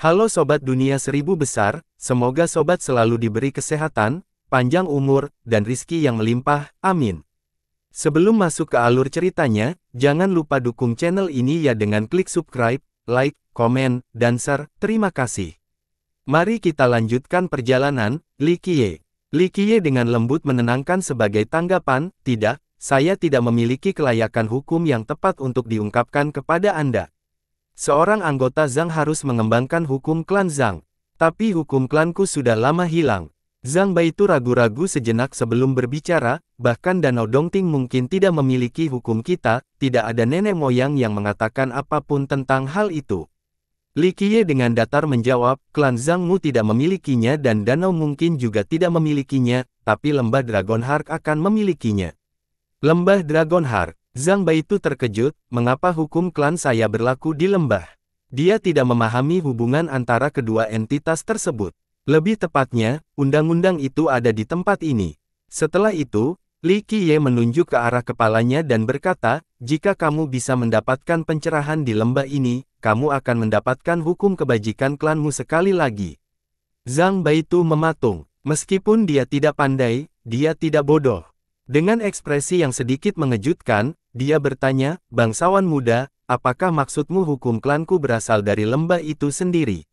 Halo Sobat Dunia Seribu Besar, semoga Sobat selalu diberi kesehatan, panjang umur, dan rizki yang melimpah, amin. Sebelum masuk ke alur ceritanya, jangan lupa dukung channel ini ya dengan klik subscribe, like, komen, dan share, terima kasih. Mari kita lanjutkan perjalanan, Likie. Likie dengan lembut menenangkan sebagai tanggapan, tidak, saya tidak memiliki kelayakan hukum yang tepat untuk diungkapkan kepada Anda. Seorang anggota Zhang harus mengembangkan hukum klan Zhang. Tapi hukum klanku sudah lama hilang. Zhang Bai itu ragu-ragu sejenak sebelum berbicara, bahkan Danau Dongting mungkin tidak memiliki hukum kita, tidak ada nenek moyang yang mengatakan apapun tentang hal itu. Li Qiye dengan datar menjawab, klan Zhangmu tidak memilikinya dan danau mungkin juga tidak memilikinya, tapi lembah Dragon Heart akan memilikinya. Lembah Dragon Heart. Zhang Bai itu terkejut, mengapa hukum klan saya berlaku di lembah. Dia tidak memahami hubungan antara kedua entitas tersebut. Lebih tepatnya, undang-undang itu ada di tempat ini. Setelah itu, Li Qiye menunjuk ke arah kepalanya dan berkata, jika kamu bisa mendapatkan pencerahan di lembah ini, kamu akan mendapatkan hukum kebajikan klanmu sekali lagi. Zhang Baitu mematung. Meskipun dia tidak pandai, dia tidak bodoh. Dengan ekspresi yang sedikit mengejutkan, dia bertanya, bangsawan muda, apakah maksudmu hukum klanku berasal dari lembah itu sendiri?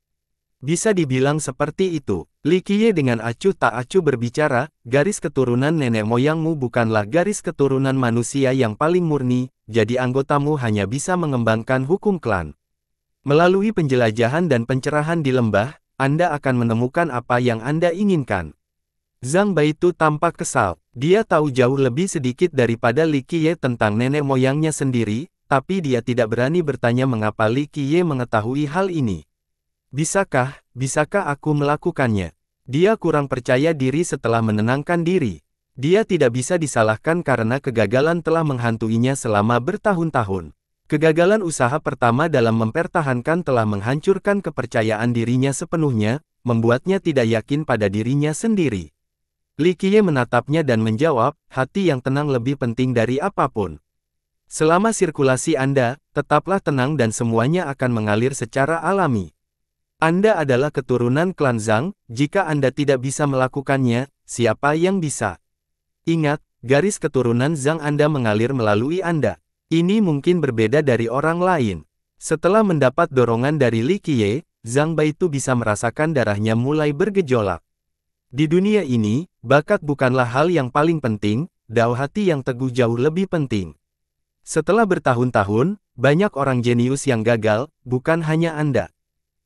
Bisa dibilang seperti itu. Likie dengan acuh tak acuh berbicara, garis keturunan nenek moyangmu bukanlah garis keturunan manusia yang paling murni, jadi anggotamu hanya bisa mengembangkan hukum klan. Melalui penjelajahan dan pencerahan di lembah, Anda akan menemukan apa yang Anda inginkan. Zhang Baitu tampak kesal. Dia tahu jauh lebih sedikit daripada Li Qiye tentang nenek moyangnya sendiri, tapi dia tidak berani bertanya mengapa Li Qiye mengetahui hal ini. Bisakah, bisakah aku melakukannya? Dia kurang percaya diri setelah menenangkan diri. Dia tidak bisa disalahkan karena kegagalan telah menghantuinya selama bertahun-tahun. Kegagalan usaha pertama dalam mempertahankan telah menghancurkan kepercayaan dirinya sepenuhnya, membuatnya tidak yakin pada dirinya sendiri. Li Qiye menatapnya dan menjawab, hati yang tenang lebih penting dari apapun. Selama sirkulasi Anda, tetaplah tenang dan semuanya akan mengalir secara alami. Anda adalah keturunan klan Zhang, jika Anda tidak bisa melakukannya, siapa yang bisa? Ingat, garis keturunan Zhang Anda mengalir melalui Anda. Ini mungkin berbeda dari orang lain. Setelah mendapat dorongan dari Li Qiye, Zhang itu bisa merasakan darahnya mulai bergejolak. Di dunia ini, bakat bukanlah hal yang paling penting, dao hati yang teguh jauh lebih penting. Setelah bertahun-tahun, banyak orang jenius yang gagal, bukan hanya Anda.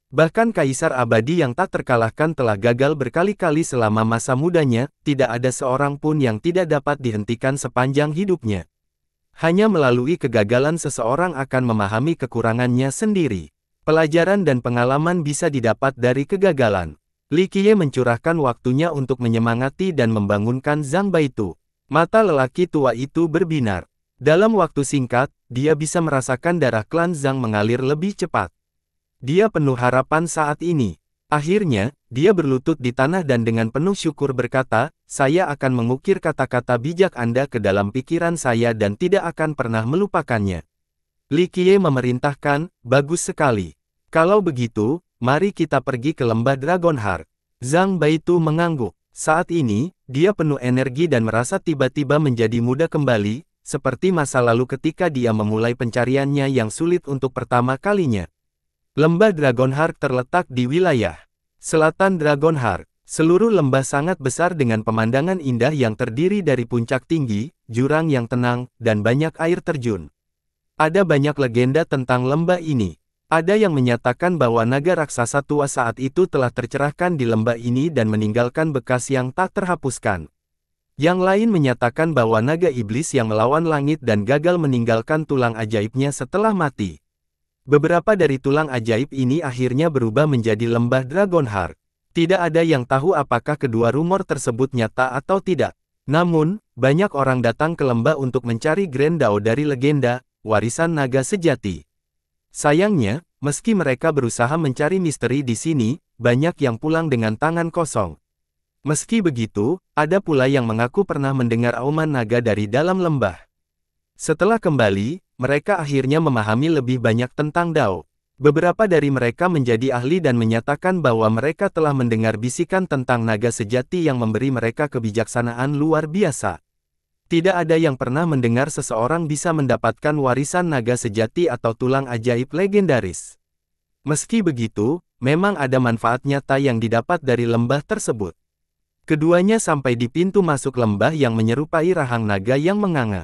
Bahkan kaisar abadi yang tak terkalahkan telah gagal berkali-kali selama masa mudanya, tidak ada seorang pun yang tidak dapat dihentikan sepanjang hidupnya. Hanya melalui kegagalan seseorang akan memahami kekurangannya sendiri. Pelajaran dan pengalaman bisa didapat dari kegagalan. Li Qiye mencurahkan waktunya untuk menyemangati dan membangunkan Zhang Baitu. Mata lelaki tua itu berbinar. Dalam waktu singkat, dia bisa merasakan darah klan Zhang mengalir lebih cepat. Dia penuh harapan saat ini. Akhirnya, dia berlutut di tanah dan dengan penuh syukur berkata, saya akan mengukir kata-kata bijak Anda ke dalam pikiran saya dan tidak akan pernah melupakannya. Li Qiye memerintahkan, bagus sekali. Kalau begitu, mari kita pergi ke lembah Dragon Heart. Zhang Baitu mengangguk. Saat ini, dia penuh energi dan merasa tiba-tiba menjadi muda kembali, seperti masa lalu ketika dia memulai pencariannya yang sulit untuk pertama kalinya. Lembah Dragon Heart terletak di wilayah selatan Dragon Heart. Seluruh lembah sangat besar dengan pemandangan indah yang terdiri dari puncak tinggi, jurang yang tenang, dan banyak air terjun. Ada banyak legenda tentang lembah ini, ada yang menyatakan bahwa naga raksasa tua saat itu telah tercerahkan di lembah ini dan meninggalkan bekas yang tak terhapuskan. Yang lain menyatakan bahwa naga iblis yang melawan langit dan gagal meninggalkan tulang ajaibnya setelah mati. Beberapa dari tulang ajaib ini akhirnya berubah menjadi lembah Dragonheart. Tidak ada yang tahu apakah kedua rumor tersebut nyata atau tidak. Namun, banyak orang datang ke lembah untuk mencari Grand Dao dari legenda, warisan naga sejati. Sayangnya, meski mereka berusaha mencari misteri di sini, banyak yang pulang dengan tangan kosong. Meski begitu, ada pula yang mengaku pernah mendengar auman naga dari dalam lembah. Setelah kembali, mereka akhirnya memahami lebih banyak tentang Dao. Beberapa dari mereka menjadi ahli dan menyatakan bahwa mereka telah mendengar bisikan tentang naga sejati yang memberi mereka kebijaksanaan luar biasa. Tidak ada yang pernah mendengar seseorang bisa mendapatkan warisan naga sejati atau tulang ajaib legendaris. Meski begitu, memang ada manfaat nyata yang didapat dari lembah tersebut. Keduanya sampai di pintu masuk lembah yang menyerupai rahang naga yang menganga.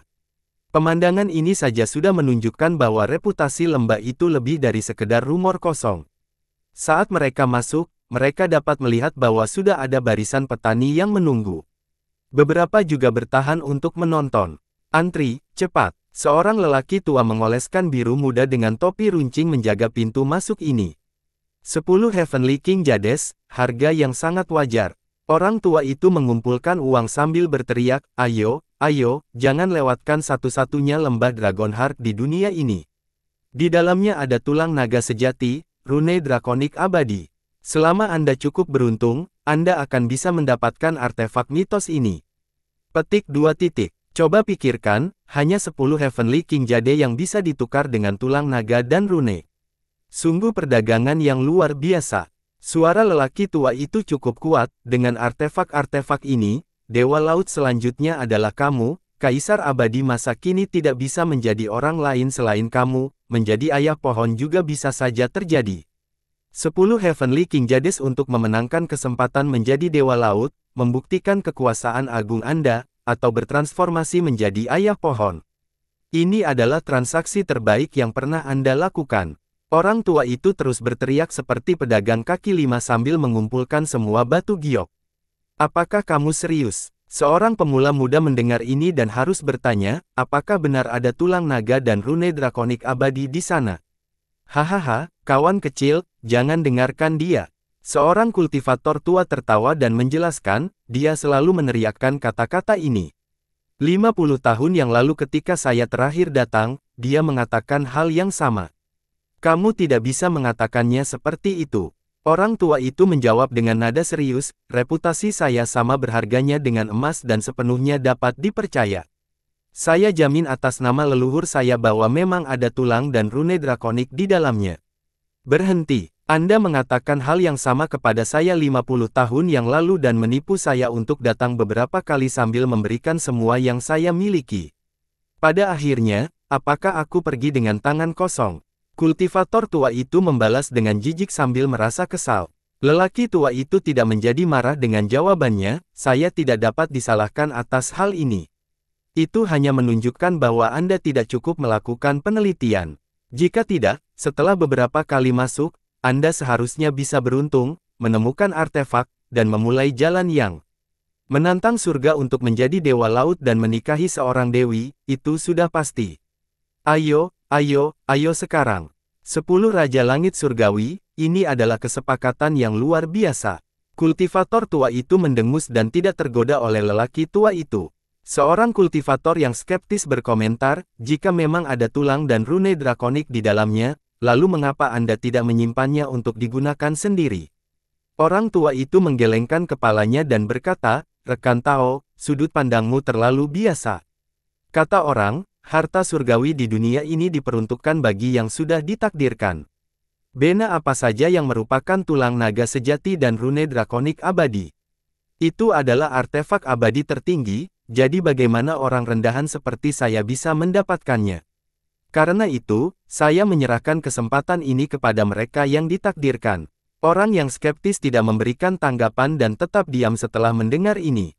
Pemandangan ini saja sudah menunjukkan bahwa reputasi lembah itu lebih dari sekedar rumor kosong. Saat mereka masuk, mereka dapat melihat bahwa sudah ada barisan petani yang menunggu. Beberapa juga bertahan untuk menonton. Antri, cepat. Seorang lelaki tua mengoleskan biru muda dengan topi runcing menjaga pintu masuk ini. 10 Heavenly King Jades, harga yang sangat wajar. Orang tua itu mengumpulkan uang sambil berteriak, ayo, ayo, jangan lewatkan satu-satunya lembah Dragon Heart di dunia ini. Di dalamnya ada tulang naga sejati, rune drakonik abadi. Selama Anda cukup beruntung, Anda akan bisa mendapatkan artefak mitos ini. Petik 2 titik. Coba pikirkan, hanya 10 Heavenly King Jade yang bisa ditukar dengan tulang naga dan rune. Sungguh perdagangan yang luar biasa. Suara lelaki tua itu cukup kuat, dengan artefak-artefak ini, Dewa Laut selanjutnya adalah kamu, Kaisar abadi masa kini tidak bisa menjadi orang lain selain kamu, menjadi ayah pohon juga bisa saja terjadi. 10 Heavenly King Jades untuk memenangkan kesempatan menjadi Dewa Laut, membuktikan kekuasaan agung Anda, atau bertransformasi menjadi ayah pohon. Ini adalah transaksi terbaik yang pernah Anda lakukan. Orang tua itu terus berteriak seperti pedagang kaki lima sambil mengumpulkan semua batu giok. Apakah kamu serius? Seorang pemula muda mendengar ini dan harus bertanya, apakah benar ada tulang naga dan rune drakonik abadi di sana? Hahaha, kawan kecil, jangan dengarkan dia. Seorang kultivator tua tertawa dan menjelaskan, dia selalu meneriakkan kata-kata ini. 50 tahun yang lalu ketika saya terakhir datang, dia mengatakan hal yang sama. Kamu tidak bisa mengatakannya seperti itu. Orang tua itu menjawab dengan nada serius, reputasi saya sama berharganya dengan emas dan sepenuhnya dapat dipercaya. Saya jamin atas nama leluhur saya bahwa memang ada tulang dan rune drakonik di dalamnya. Berhenti, Anda mengatakan hal yang sama kepada saya 50 tahun yang lalu dan menipu saya untuk datang beberapa kali sambil memberikan semua yang saya miliki. Pada akhirnya, apakah aku pergi dengan tangan kosong? Kultivator tua itu membalas dengan jijik sambil merasa kesal. Lelaki tua itu tidak menjadi marah dengan jawabannya, saya tidak dapat disalahkan atas hal ini. Itu hanya menunjukkan bahwa Anda tidak cukup melakukan penelitian. Jika tidak, setelah beberapa kali masuk, Anda seharusnya bisa beruntung, menemukan artefak, dan memulai jalan yang menantang surga untuk menjadi dewa laut dan menikahi seorang dewi, itu sudah pasti. Ayo, ayo, ayo sekarang. Sepuluh Raja Langit Surgawi, ini adalah kesepakatan yang luar biasa. Kultivator tua itu mendengus dan tidak tergoda oleh lelaki tua itu. Seorang kultivator yang skeptis berkomentar, jika memang ada tulang dan rune drakonik di dalamnya, lalu mengapa Anda tidak menyimpannya untuk digunakan sendiri? Orang tua itu menggelengkan kepalanya dan berkata, rekan Tao, sudut pandangmu terlalu biasa. Kata orang, harta surgawi di dunia ini diperuntukkan bagi yang sudah ditakdirkan. Bena apa saja yang merupakan tulang naga sejati dan rune drakonik abadi. Itu adalah artefak abadi tertinggi, jadi bagaimana orang rendahan seperti saya bisa mendapatkannya? Karena itu, saya menyerahkan kesempatan ini kepada mereka yang ditakdirkan. Orang yang skeptis tidak memberikan tanggapan dan tetap diam setelah mendengar ini.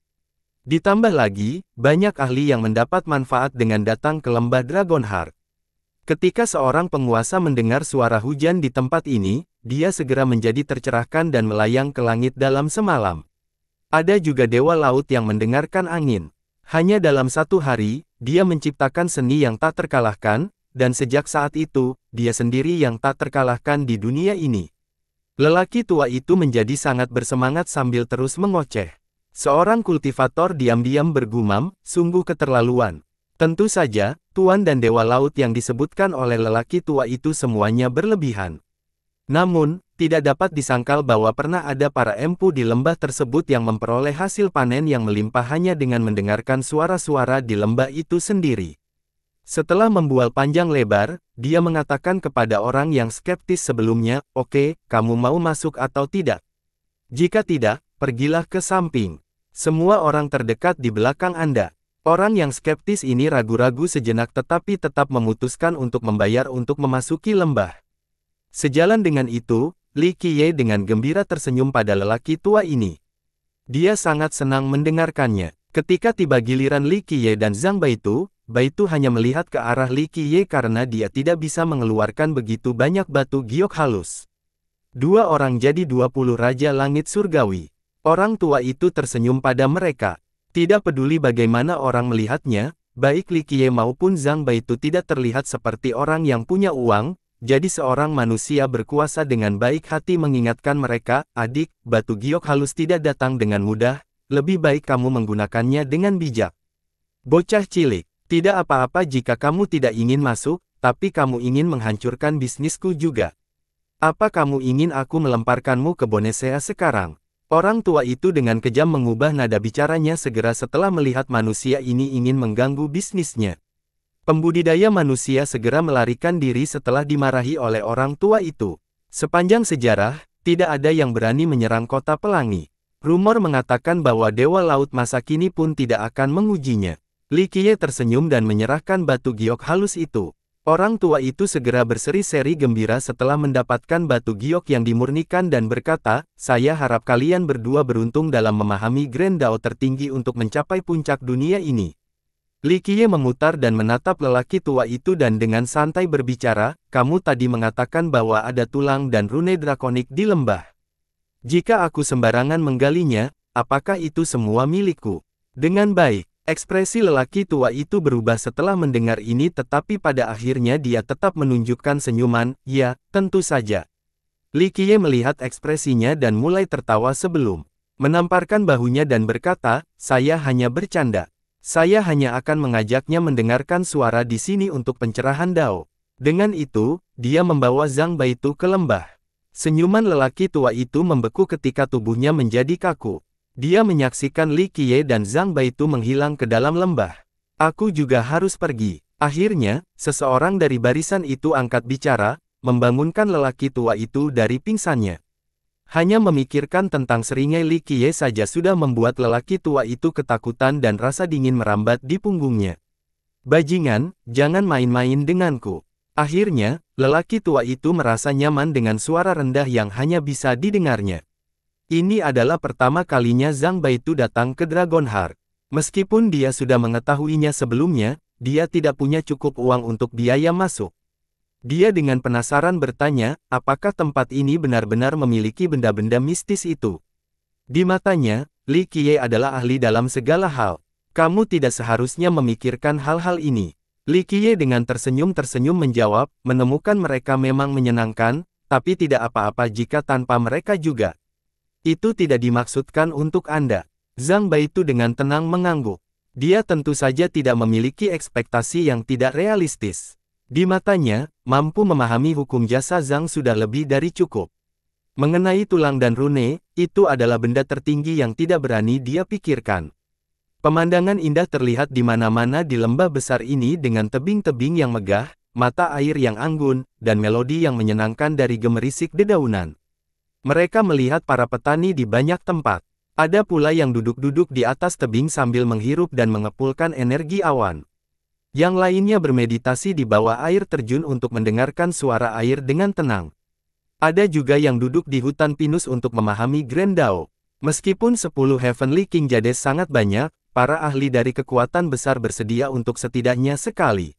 Ditambah lagi, banyak ahli yang mendapat manfaat dengan datang ke lembah Dragon Heart. Ketika seorang penguasa mendengar suara hujan di tempat ini, dia segera menjadi tercerahkan dan melayang ke langit dalam semalam. Ada juga dewa laut yang mendengarkan angin. Hanya dalam satu hari, dia menciptakan seni yang tak terkalahkan, dan sejak saat itu, dia sendiri yang tak terkalahkan di dunia ini. Lelaki tua itu menjadi sangat bersemangat sambil terus mengoceh. Seorang kultivator diam-diam bergumam, sungguh keterlaluan. Tentu saja, tuan dan dewa laut yang disebutkan oleh lelaki tua itu semuanya berlebihan. Namun, tidak dapat disangkal bahwa pernah ada para empu di lembah tersebut yang memperoleh hasil panen yang melimpah hanya dengan mendengarkan suara-suara di lembah itu sendiri. Setelah membual panjang lebar, dia mengatakan kepada orang yang skeptis sebelumnya, Oke, okay, kamu mau masuk atau tidak? Jika tidak, pergilah ke samping. Semua orang terdekat di belakang Anda. Orang yang skeptis ini ragu-ragu sejenak tetapi tetap memutuskan untuk membayar untuk memasuki lembah. Sejalan dengan itu, Li Qiye dengan gembira tersenyum pada lelaki tua ini. Dia sangat senang mendengarkannya. Ketika tiba giliran Li Qiye dan Zhang Baitu, Baitu hanya melihat ke arah Li Qiye karena dia tidak bisa mengeluarkan begitu banyak batu giok halus. Dua orang jadi 20 Raja Langit Surgawi. Orang tua itu tersenyum pada mereka. Tidak peduli bagaimana orang melihatnya, baik Li Qiye maupun Zhang Baitu tidak terlihat seperti orang yang punya uang, jadi seorang manusia berkuasa dengan baik hati mengingatkan mereka, adik, batu giok halus tidak datang dengan mudah, lebih baik kamu menggunakannya dengan bijak. Bocah cilik, tidak apa-apa jika kamu tidak ingin masuk, tapi kamu ingin menghancurkan bisnisku juga. Apa kamu ingin aku melemparkanmu ke Bonesea sekarang? Orang tua itu dengan kejam mengubah nada bicaranya segera setelah melihat manusia ini ingin mengganggu bisnisnya. Pembudidaya manusia segera melarikan diri setelah dimarahi oleh orang tua itu. Sepanjang sejarah, tidak ada yang berani menyerang kota pelangi. Rumor mengatakan bahwa Dewa Laut masa kini pun tidak akan mengujinya. Li tersenyum dan menyerahkan batu giok halus itu. Orang tua itu segera berseri-seri gembira setelah mendapatkan batu giok yang dimurnikan dan berkata, saya harap kalian berdua beruntung dalam memahami Grand Dao tertinggi untuk mencapai puncak dunia ini. Li Qiye memutar dan menatap lelaki tua itu dan dengan santai berbicara, kamu tadi mengatakan bahwa ada tulang dan rune drakonik di lembah. Jika aku sembarangan menggalinya, apakah itu semua milikku? Dengan baik, ekspresi lelaki tua itu berubah setelah mendengar ini tetapi pada akhirnya dia tetap menunjukkan senyuman, ya, tentu saja. Li melihat ekspresinya dan mulai tertawa sebelum menamparkan bahunya dan berkata, saya hanya bercanda. Saya hanya akan mengajaknya mendengarkan suara di sini untuk pencerahan Dao. Dengan itu, dia membawa Zhang Baitu ke lembah. Senyuman lelaki tua itu membeku ketika tubuhnya menjadi kaku. Dia menyaksikan Li Qiye dan Zhang Baitu menghilang ke dalam lembah. Aku juga harus pergi. Akhirnya, seseorang dari barisan itu angkat bicara, membangunkan lelaki tua itu dari pingsannya. Hanya memikirkan tentang seringai Li Qiye saja sudah membuat lelaki tua itu ketakutan dan rasa dingin merambat di punggungnya. Bajingan, jangan main-main denganku. Akhirnya, lelaki tua itu merasa nyaman dengan suara rendah yang hanya bisa didengarnya. Ini adalah pertama kalinya Zhang Baitu datang ke Dragon Heart. Meskipun dia sudah mengetahuinya sebelumnya, dia tidak punya cukup uang untuk biaya masuk. Dia dengan penasaran bertanya, apakah tempat ini benar-benar memiliki benda-benda mistis itu? Di matanya, Li Qiye adalah ahli dalam segala hal. Kamu tidak seharusnya memikirkan hal-hal ini. Li Qiye dengan tersenyum-tersenyum menjawab, menemukan mereka memang menyenangkan, tapi tidak apa-apa jika tanpa mereka juga. Itu tidak dimaksudkan untuk Anda. Zhang itu dengan tenang mengangguk. Dia tentu saja tidak memiliki ekspektasi yang tidak realistis. Di matanya, mampu memahami hukum jasa Zhang sudah lebih dari cukup. Mengenai tulang dan rune, itu adalah benda tertinggi yang tidak berani dia pikirkan. Pemandangan indah terlihat di mana-mana di lembah besar ini dengan tebing-tebing yang megah, mata air yang anggun, dan melodi yang menyenangkan dari gemerisik dedaunan. Mereka melihat para petani di banyak tempat. Ada pula yang duduk-duduk di atas tebing sambil menghirup dan mengepulkan energi awan. Yang lainnya bermeditasi di bawah air terjun untuk mendengarkan suara air dengan tenang. Ada juga yang duduk di hutan pinus untuk memahami Grand Dao. Meskipun 10 Heavenly King Jades sangat banyak, para ahli dari kekuatan besar bersedia untuk setidaknya sekali.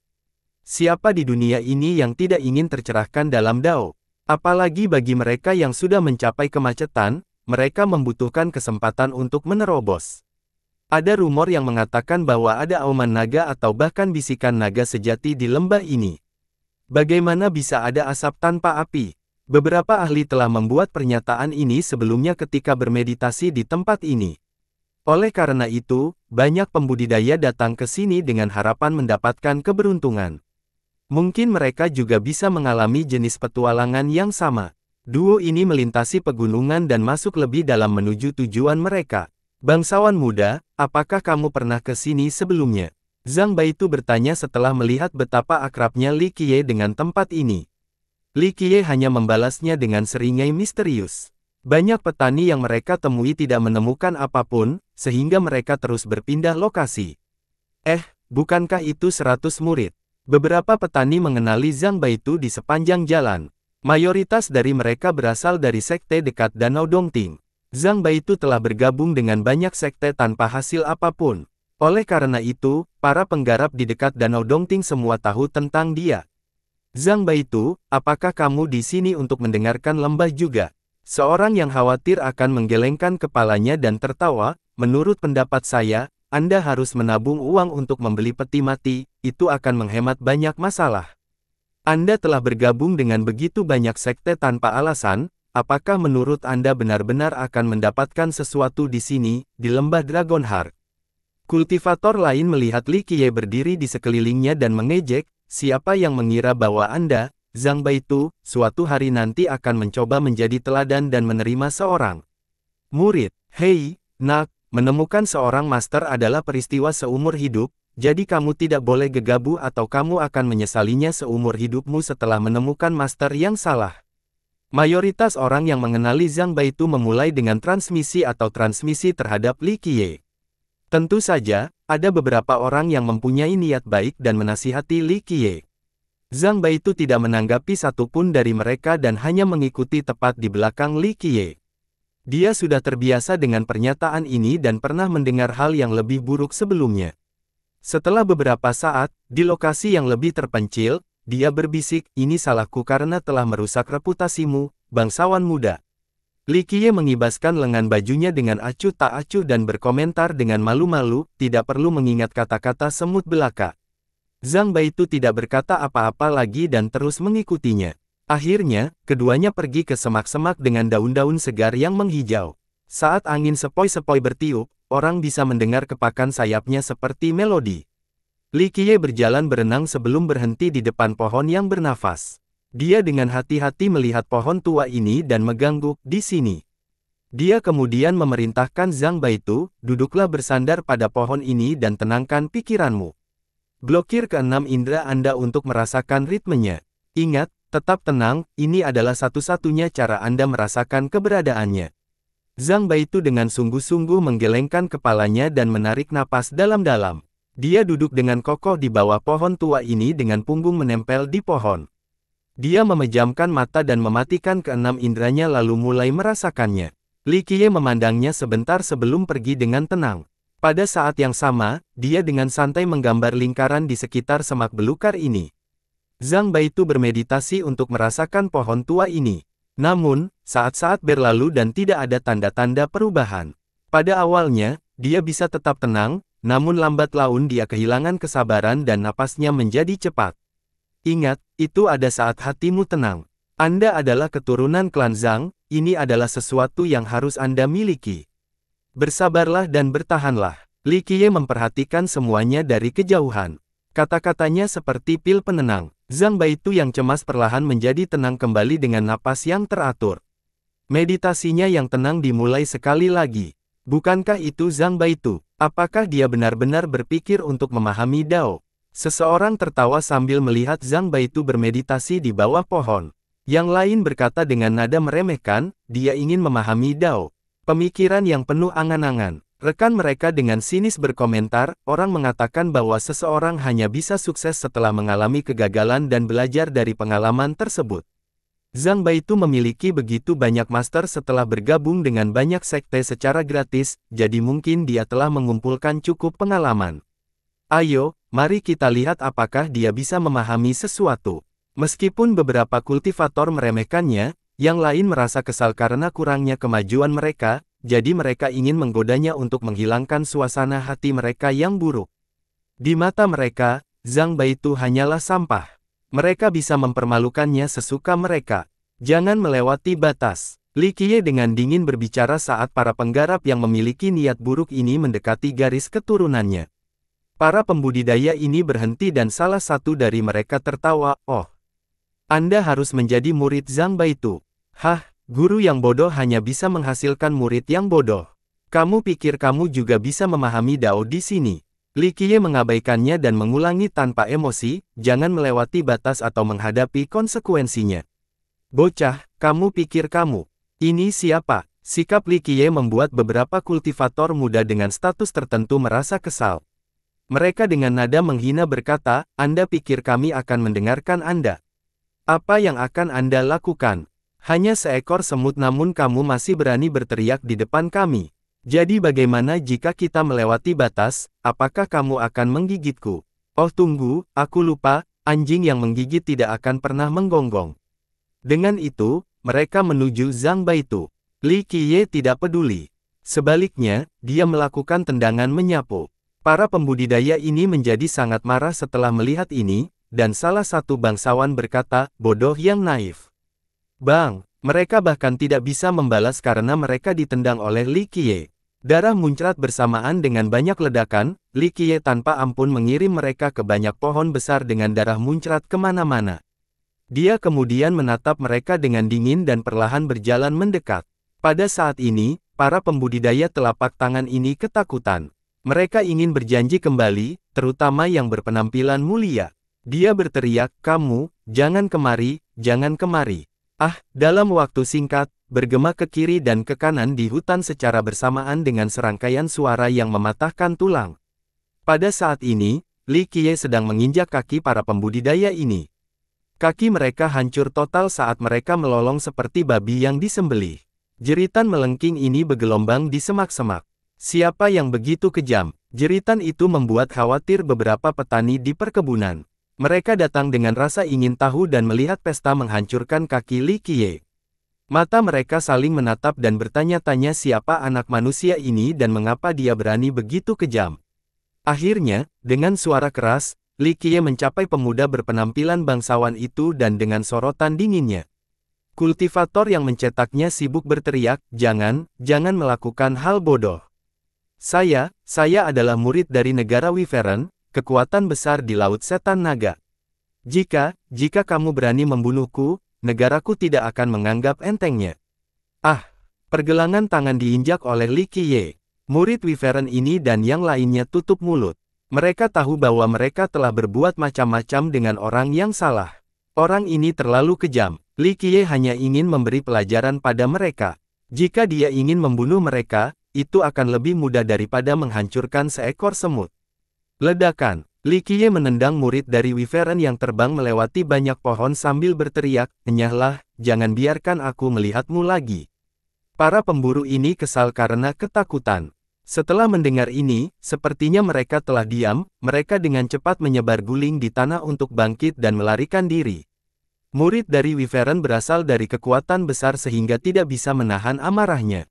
Siapa di dunia ini yang tidak ingin tercerahkan dalam Dao? Apalagi bagi mereka yang sudah mencapai kemacetan, mereka membutuhkan kesempatan untuk menerobos. Ada rumor yang mengatakan bahwa ada auman naga atau bahkan bisikan naga sejati di lembah ini. Bagaimana bisa ada asap tanpa api? Beberapa ahli telah membuat pernyataan ini sebelumnya ketika bermeditasi di tempat ini. Oleh karena itu, banyak pembudidaya datang ke sini dengan harapan mendapatkan keberuntungan. Mungkin mereka juga bisa mengalami jenis petualangan yang sama. Duo ini melintasi pegunungan dan masuk lebih dalam menuju tujuan mereka. Bangsawan muda, apakah kamu pernah ke sini sebelumnya? Zhang Baitu bertanya setelah melihat betapa akrabnya Li Qiye dengan tempat ini. Li Qiye hanya membalasnya dengan seringai misterius. Banyak petani yang mereka temui tidak menemukan apapun, sehingga mereka terus berpindah lokasi. Eh, bukankah itu seratus murid? Beberapa petani mengenali Zhang Baitu di sepanjang jalan. Mayoritas dari mereka berasal dari sekte dekat Danau Dongting. Zhang itu telah bergabung dengan banyak sekte tanpa hasil apapun. Oleh karena itu, para penggarap di dekat Danau Dongting semua tahu tentang dia. Zhang Baitu, apakah kamu di sini untuk mendengarkan lembah juga? Seorang yang khawatir akan menggelengkan kepalanya dan tertawa, menurut pendapat saya, Anda harus menabung uang untuk membeli peti mati, itu akan menghemat banyak masalah. Anda telah bergabung dengan begitu banyak sekte tanpa alasan, Apakah menurut Anda benar-benar akan mendapatkan sesuatu di sini, di lembah Dragon Heart? Kultivator lain melihat Li Qiye berdiri di sekelilingnya dan mengejek, siapa yang mengira bahwa Anda, Zhang Baitu, suatu hari nanti akan mencoba menjadi teladan dan menerima seorang murid. Hei, nak, menemukan seorang master adalah peristiwa seumur hidup, jadi kamu tidak boleh gegabah atau kamu akan menyesalinya seumur hidupmu setelah menemukan master yang salah. Mayoritas orang yang mengenali Zhang Bai itu memulai dengan transmisi atau transmisi terhadap Li Qiye. Tentu saja, ada beberapa orang yang mempunyai niat baik dan menasihati Li Qiye. Zhang Bai itu tidak menanggapi satupun dari mereka dan hanya mengikuti tepat di belakang Li Qiye. Dia sudah terbiasa dengan pernyataan ini dan pernah mendengar hal yang lebih buruk sebelumnya. Setelah beberapa saat, di lokasi yang lebih terpencil, dia berbisik, ini salahku karena telah merusak reputasimu, bangsawan muda. Likie mengibaskan lengan bajunya dengan acuh tak acuh dan berkomentar dengan malu-malu, tidak perlu mengingat kata-kata semut belaka. Zhang Bai itu tidak berkata apa-apa lagi dan terus mengikutinya. Akhirnya, keduanya pergi ke semak-semak dengan daun-daun segar yang menghijau. Saat angin sepoi-sepoi bertiup, orang bisa mendengar kepakan sayapnya seperti melodi. Li Qiye berjalan berenang sebelum berhenti di depan pohon yang bernafas. Dia dengan hati-hati melihat pohon tua ini dan mengganggu di sini. Dia kemudian memerintahkan Zhang Baitu, duduklah bersandar pada pohon ini dan tenangkan pikiranmu. Blokir keenam indera Anda untuk merasakan ritmenya. Ingat, tetap tenang, ini adalah satu-satunya cara Anda merasakan keberadaannya. Zhang Baitu dengan sungguh-sungguh menggelengkan kepalanya dan menarik napas dalam-dalam. Dia duduk dengan kokoh di bawah pohon tua ini dengan punggung menempel di pohon. Dia memejamkan mata dan mematikan keenam indranya lalu mulai merasakannya. Li Qiye memandangnya sebentar sebelum pergi dengan tenang. Pada saat yang sama, dia dengan santai menggambar lingkaran di sekitar semak belukar ini. Zhang Baitu bermeditasi untuk merasakan pohon tua ini. Namun, saat-saat berlalu dan tidak ada tanda-tanda perubahan. Pada awalnya, dia bisa tetap tenang, namun lambat laun dia kehilangan kesabaran dan napasnya menjadi cepat. Ingat, itu ada saat hatimu tenang. Anda adalah keturunan klan Zhang, ini adalah sesuatu yang harus Anda miliki. Bersabarlah dan bertahanlah. Li Qiye memperhatikan semuanya dari kejauhan. Kata-katanya seperti pil penenang. Zhang Baitu yang cemas perlahan menjadi tenang kembali dengan napas yang teratur. Meditasinya yang tenang dimulai sekali lagi. Bukankah itu Zhang Baitu? Apakah dia benar-benar berpikir untuk memahami Dao? Seseorang tertawa sambil melihat Zhang Baitu bermeditasi di bawah pohon. Yang lain berkata dengan nada meremehkan, dia ingin memahami Dao. Pemikiran yang penuh angan-angan. Rekan mereka dengan sinis berkomentar, orang mengatakan bahwa seseorang hanya bisa sukses setelah mengalami kegagalan dan belajar dari pengalaman tersebut. Zhang Baitu memiliki begitu banyak master setelah bergabung dengan banyak sekte secara gratis, jadi mungkin dia telah mengumpulkan cukup pengalaman. Ayo, mari kita lihat apakah dia bisa memahami sesuatu. Meskipun beberapa kultivator meremehkannya, yang lain merasa kesal karena kurangnya kemajuan mereka, jadi mereka ingin menggodanya untuk menghilangkan suasana hati mereka yang buruk. Di mata mereka, Zhang Baitu hanyalah sampah. Mereka bisa mempermalukannya sesuka mereka. Jangan melewati batas. Li Qiye dengan dingin berbicara saat para penggarap yang memiliki niat buruk ini mendekati garis keturunannya. Para pembudidaya ini berhenti dan salah satu dari mereka tertawa, oh. Anda harus menjadi murid Zhang Baitu. Hah, guru yang bodoh hanya bisa menghasilkan murid yang bodoh. Kamu pikir kamu juga bisa memahami Dao di sini? Likie mengabaikannya dan mengulangi tanpa emosi, jangan melewati batas atau menghadapi konsekuensinya. Bocah, kamu pikir kamu, ini siapa? Sikap Likie membuat beberapa kultivator muda dengan status tertentu merasa kesal. Mereka dengan nada menghina berkata, Anda pikir kami akan mendengarkan Anda? Apa yang akan Anda lakukan? Hanya seekor semut namun kamu masih berani berteriak di depan kami. Jadi bagaimana jika kita melewati batas, apakah kamu akan menggigitku? Oh tunggu, aku lupa, anjing yang menggigit tidak akan pernah menggonggong. Dengan itu, mereka menuju Zhang Baitu. Li Qiye tidak peduli. Sebaliknya, dia melakukan tendangan menyapu. Para pembudidaya ini menjadi sangat marah setelah melihat ini, dan salah satu bangsawan berkata, bodoh yang naif. Bang, mereka bahkan tidak bisa membalas karena mereka ditendang oleh Li Qiye. Darah muncrat bersamaan dengan banyak ledakan, Li Qiye tanpa ampun mengirim mereka ke banyak pohon besar dengan darah muncrat kemana-mana. Dia kemudian menatap mereka dengan dingin dan perlahan berjalan mendekat. Pada saat ini, para pembudidaya telapak tangan ini ketakutan. Mereka ingin berjanji kembali, terutama yang berpenampilan mulia. Dia berteriak, kamu, jangan kemari, jangan kemari. Ah, dalam waktu singkat, bergema ke kiri dan ke kanan di hutan secara bersamaan dengan serangkaian suara yang mematahkan tulang. Pada saat ini, Li Qiye sedang menginjak kaki para pembudidaya ini. Kaki mereka hancur total saat mereka melolong seperti babi yang disembelih. Jeritan melengking ini bergelombang di semak-semak. Siapa yang begitu kejam? Jeritan itu membuat khawatir beberapa petani di perkebunan. Mereka datang dengan rasa ingin tahu dan melihat pesta menghancurkan kaki Li Qiye. Mata mereka saling menatap dan bertanya-tanya siapa anak manusia ini dan mengapa dia berani begitu kejam. Akhirnya, dengan suara keras, Li Qiye mencapai pemuda berpenampilan bangsawan itu dan dengan sorotan dinginnya. Kultivator yang mencetaknya sibuk berteriak, jangan, jangan melakukan hal bodoh. Saya, saya adalah murid dari negara Wiferen, kekuatan besar di Laut Setan Naga. Jika, jika kamu berani membunuhku, negaraku tidak akan menganggap entengnya. Ah, pergelangan tangan diinjak oleh Li Qiye. Murid Wiferen ini dan yang lainnya tutup mulut. Mereka tahu bahwa mereka telah berbuat macam-macam dengan orang yang salah. Orang ini terlalu kejam. Li Qiye hanya ingin memberi pelajaran pada mereka. Jika dia ingin membunuh mereka, itu akan lebih mudah daripada menghancurkan seekor semut. Ledakan, Likiye menendang murid dari Wiveren yang terbang melewati banyak pohon sambil berteriak, "Nyahlah, jangan biarkan aku melihatmu lagi. Para pemburu ini kesal karena ketakutan. Setelah mendengar ini, sepertinya mereka telah diam, mereka dengan cepat menyebar guling di tanah untuk bangkit dan melarikan diri. Murid dari Wiveren berasal dari kekuatan besar sehingga tidak bisa menahan amarahnya.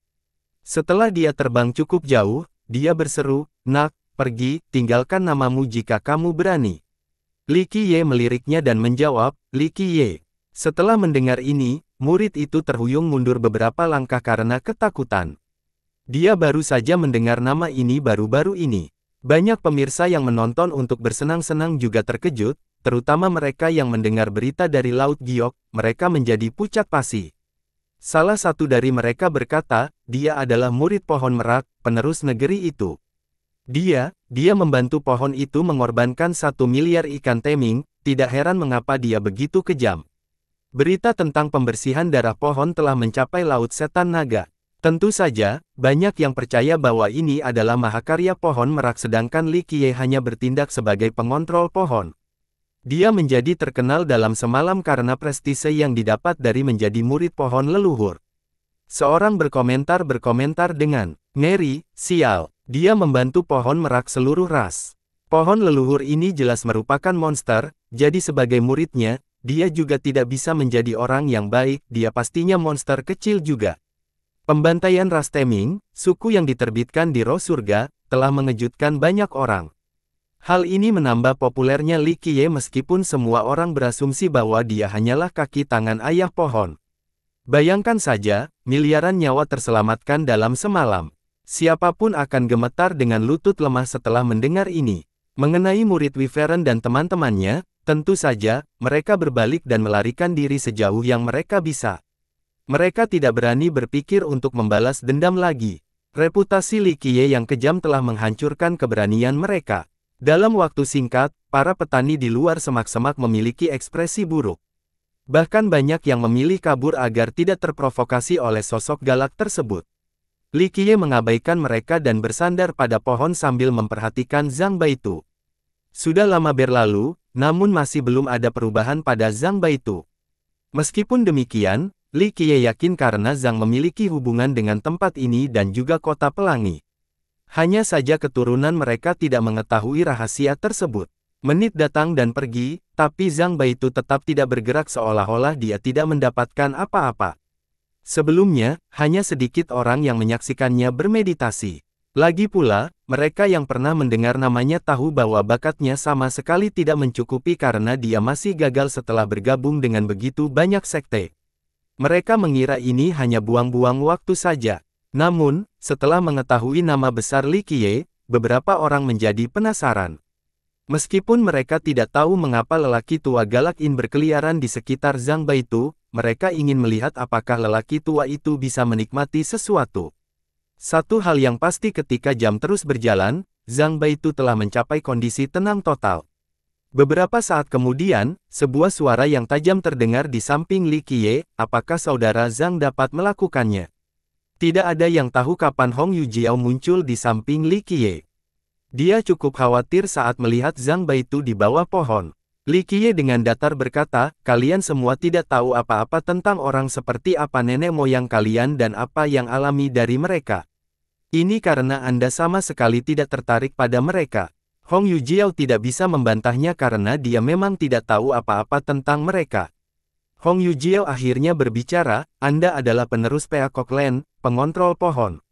Setelah dia terbang cukup jauh, dia berseru, Nak, Pergi, tinggalkan namamu jika kamu berani. Li Qiye meliriknya dan menjawab, Li Qiye. Setelah mendengar ini, murid itu terhuyung mundur beberapa langkah karena ketakutan. Dia baru saja mendengar nama ini baru-baru ini. Banyak pemirsa yang menonton untuk bersenang-senang juga terkejut, terutama mereka yang mendengar berita dari Laut Giok, mereka menjadi pucat pasi. Salah satu dari mereka berkata, dia adalah murid pohon merak, penerus negeri itu. Dia, dia membantu pohon itu mengorbankan satu miliar ikan teming, tidak heran mengapa dia begitu kejam. Berita tentang pembersihan darah pohon telah mencapai Laut Setan Naga. Tentu saja, banyak yang percaya bahwa ini adalah mahakarya pohon merak sedangkan Li Qiye hanya bertindak sebagai pengontrol pohon. Dia menjadi terkenal dalam semalam karena prestise yang didapat dari menjadi murid pohon leluhur. Seorang berkomentar berkomentar dengan, Ngeri, sial, dia membantu pohon merak seluruh ras. Pohon leluhur ini jelas merupakan monster, jadi sebagai muridnya, dia juga tidak bisa menjadi orang yang baik, dia pastinya monster kecil juga. Pembantaian ras Teming, suku yang diterbitkan di roh surga, telah mengejutkan banyak orang. Hal ini menambah populernya Li Qiye meskipun semua orang berasumsi bahwa dia hanyalah kaki tangan ayah pohon. Bayangkan saja, miliaran nyawa terselamatkan dalam semalam. Siapapun akan gemetar dengan lutut lemah setelah mendengar ini. Mengenai murid Wiveren dan teman-temannya, tentu saja, mereka berbalik dan melarikan diri sejauh yang mereka bisa. Mereka tidak berani berpikir untuk membalas dendam lagi. Reputasi Likie yang kejam telah menghancurkan keberanian mereka. Dalam waktu singkat, para petani di luar semak-semak memiliki ekspresi buruk. Bahkan banyak yang memilih kabur agar tidak terprovokasi oleh sosok galak tersebut. Li Qiye mengabaikan mereka dan bersandar pada pohon sambil memperhatikan Zhang Baitu. Sudah lama berlalu, namun masih belum ada perubahan pada Zhang Baitu. Meskipun demikian, Li Qiye yakin karena Zhang memiliki hubungan dengan tempat ini dan juga kota pelangi. Hanya saja keturunan mereka tidak mengetahui rahasia tersebut. Menit datang dan pergi, tapi Zhang Baitu tetap tidak bergerak seolah-olah dia tidak mendapatkan apa-apa. Sebelumnya, hanya sedikit orang yang menyaksikannya bermeditasi. Lagi pula, mereka yang pernah mendengar namanya tahu bahwa bakatnya sama sekali tidak mencukupi karena dia masih gagal setelah bergabung dengan begitu banyak sekte. Mereka mengira ini hanya buang-buang waktu saja. Namun, setelah mengetahui nama besar Li Likie, beberapa orang menjadi penasaran. Meskipun mereka tidak tahu mengapa lelaki tua galak In berkeliaran di sekitar Zhang Baitu, mereka ingin melihat apakah lelaki tua itu bisa menikmati sesuatu. Satu hal yang pasti ketika jam terus berjalan, Zhang Baitu telah mencapai kondisi tenang total. Beberapa saat kemudian, sebuah suara yang tajam terdengar di samping Li Qiye, apakah saudara Zhang dapat melakukannya? Tidak ada yang tahu kapan Hong Yu Jiao muncul di samping Li Qiye. Dia cukup khawatir saat melihat Zhang itu di bawah pohon. Li Qiye dengan datar berkata, kalian semua tidak tahu apa-apa tentang orang seperti apa nenek moyang kalian dan apa yang alami dari mereka. Ini karena Anda sama sekali tidak tertarik pada mereka. Hong Yu Jiao tidak bisa membantahnya karena dia memang tidak tahu apa-apa tentang mereka. Hong Yu Jiao akhirnya berbicara, Anda adalah penerus Peacock Land, pengontrol pohon.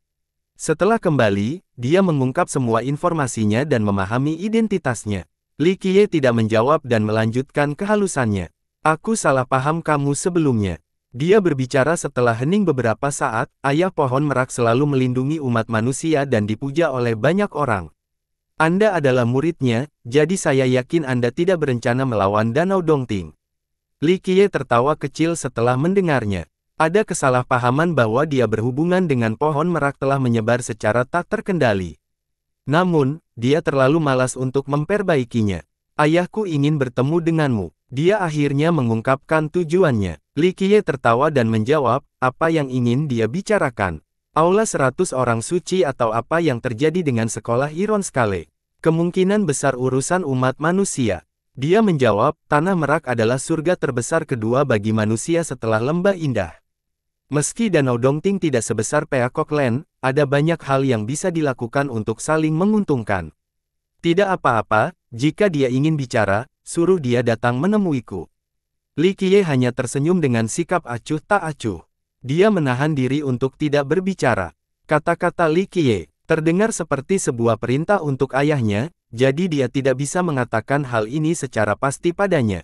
Setelah kembali, dia mengungkap semua informasinya dan memahami identitasnya. Li Qiye tidak menjawab dan melanjutkan kehalusannya. Aku salah paham kamu sebelumnya. Dia berbicara setelah hening beberapa saat, ayah pohon merak selalu melindungi umat manusia dan dipuja oleh banyak orang. Anda adalah muridnya, jadi saya yakin Anda tidak berencana melawan Danau Dongting. Li Qiye tertawa kecil setelah mendengarnya. Ada kesalahpahaman bahwa dia berhubungan dengan pohon merak telah menyebar secara tak terkendali. Namun, dia terlalu malas untuk memperbaikinya. Ayahku ingin bertemu denganmu. Dia akhirnya mengungkapkan tujuannya. Li Qiye tertawa dan menjawab, apa yang ingin dia bicarakan. Aula seratus orang suci atau apa yang terjadi dengan sekolah Iron Skale. Kemungkinan besar urusan umat manusia. Dia menjawab, Tanah Merak adalah surga terbesar kedua bagi manusia setelah Lembah Indah. Meski Danau Dongting tidak sebesar Peacock Land, ada banyak hal yang bisa dilakukan untuk saling menguntungkan. Tidak apa-apa, jika dia ingin bicara, suruh dia datang menemuiku. Li Qiye hanya tersenyum dengan sikap acuh tak acuh. Dia menahan diri untuk tidak berbicara. Kata-kata Li Qiye terdengar seperti sebuah perintah untuk ayahnya, jadi dia tidak bisa mengatakan hal ini secara pasti padanya.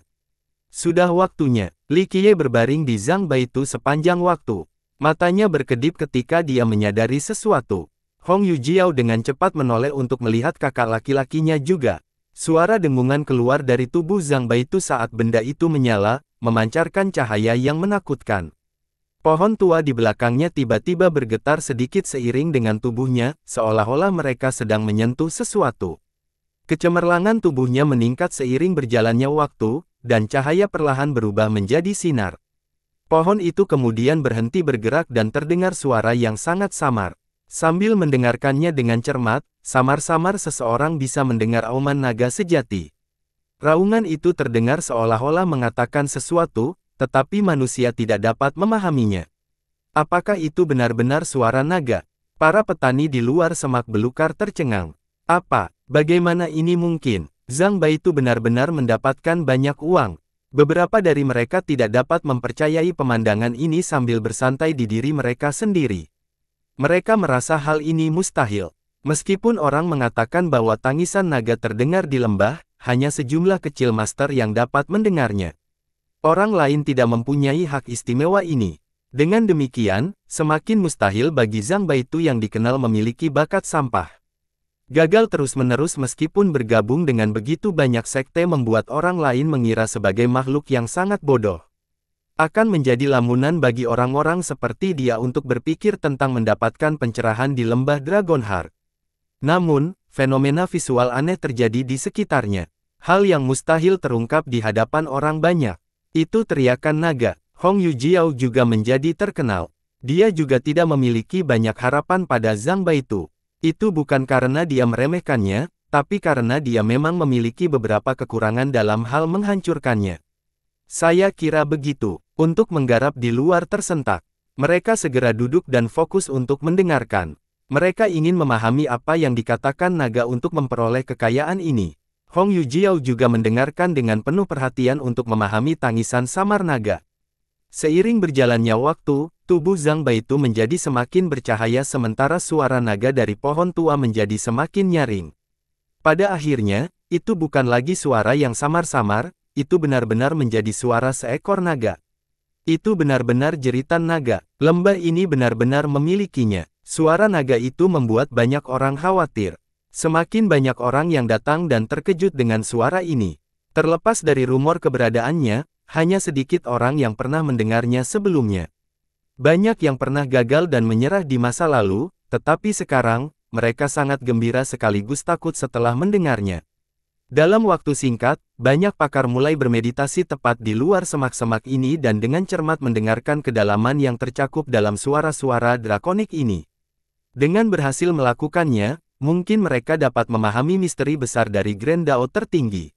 Sudah waktunya. Li Qiye berbaring di Zhang Baitu sepanjang waktu. Matanya berkedip ketika dia menyadari sesuatu. Hong Yu Jiao dengan cepat menoleh untuk melihat kakak laki-lakinya juga. Suara dengungan keluar dari tubuh Zhang Baitu saat benda itu menyala, memancarkan cahaya yang menakutkan. Pohon tua di belakangnya tiba-tiba bergetar sedikit seiring dengan tubuhnya, seolah-olah mereka sedang menyentuh sesuatu. Kecemerlangan tubuhnya meningkat seiring berjalannya waktu, dan cahaya perlahan berubah menjadi sinar. Pohon itu kemudian berhenti bergerak dan terdengar suara yang sangat samar. Sambil mendengarkannya dengan cermat, samar-samar seseorang bisa mendengar auman naga sejati. Raungan itu terdengar seolah-olah mengatakan sesuatu, tetapi manusia tidak dapat memahaminya. Apakah itu benar-benar suara naga? Para petani di luar semak belukar tercengang. Apa, bagaimana ini mungkin? Zhang Bai itu benar-benar mendapatkan banyak uang. Beberapa dari mereka tidak dapat mempercayai pemandangan ini sambil bersantai di diri mereka sendiri. Mereka merasa hal ini mustahil. Meskipun orang mengatakan bahwa tangisan naga terdengar di lembah, hanya sejumlah kecil master yang dapat mendengarnya. Orang lain tidak mempunyai hak istimewa ini. Dengan demikian, semakin mustahil bagi Zhang Baitu yang dikenal memiliki bakat sampah. Gagal terus-menerus meskipun bergabung dengan begitu banyak sekte membuat orang lain mengira sebagai makhluk yang sangat bodoh. Akan menjadi lamunan bagi orang-orang seperti dia untuk berpikir tentang mendapatkan pencerahan di lembah Dragonheart. Namun, fenomena visual aneh terjadi di sekitarnya. Hal yang mustahil terungkap di hadapan orang banyak. Itu teriakan naga. Hong Yu Jiao juga menjadi terkenal. Dia juga tidak memiliki banyak harapan pada Zhang Baitu. Itu bukan karena dia meremehkannya, tapi karena dia memang memiliki beberapa kekurangan dalam hal menghancurkannya. Saya kira begitu. Untuk menggarap di luar tersentak, mereka segera duduk dan fokus untuk mendengarkan. Mereka ingin memahami apa yang dikatakan naga untuk memperoleh kekayaan ini. Hong Yujiao juga mendengarkan dengan penuh perhatian untuk memahami tangisan samar naga. Seiring berjalannya waktu, tubuh Zhang itu menjadi semakin bercahaya sementara suara naga dari pohon tua menjadi semakin nyaring. Pada akhirnya, itu bukan lagi suara yang samar-samar, itu benar-benar menjadi suara seekor naga. Itu benar-benar jeritan naga, lembah ini benar-benar memilikinya. Suara naga itu membuat banyak orang khawatir. Semakin banyak orang yang datang dan terkejut dengan suara ini. Terlepas dari rumor keberadaannya, hanya sedikit orang yang pernah mendengarnya sebelumnya. Banyak yang pernah gagal dan menyerah di masa lalu, tetapi sekarang, mereka sangat gembira sekaligus takut setelah mendengarnya. Dalam waktu singkat, banyak pakar mulai bermeditasi tepat di luar semak-semak ini dan dengan cermat mendengarkan kedalaman yang tercakup dalam suara-suara drakonik ini. Dengan berhasil melakukannya, mungkin mereka dapat memahami misteri besar dari Grand Dao tertinggi.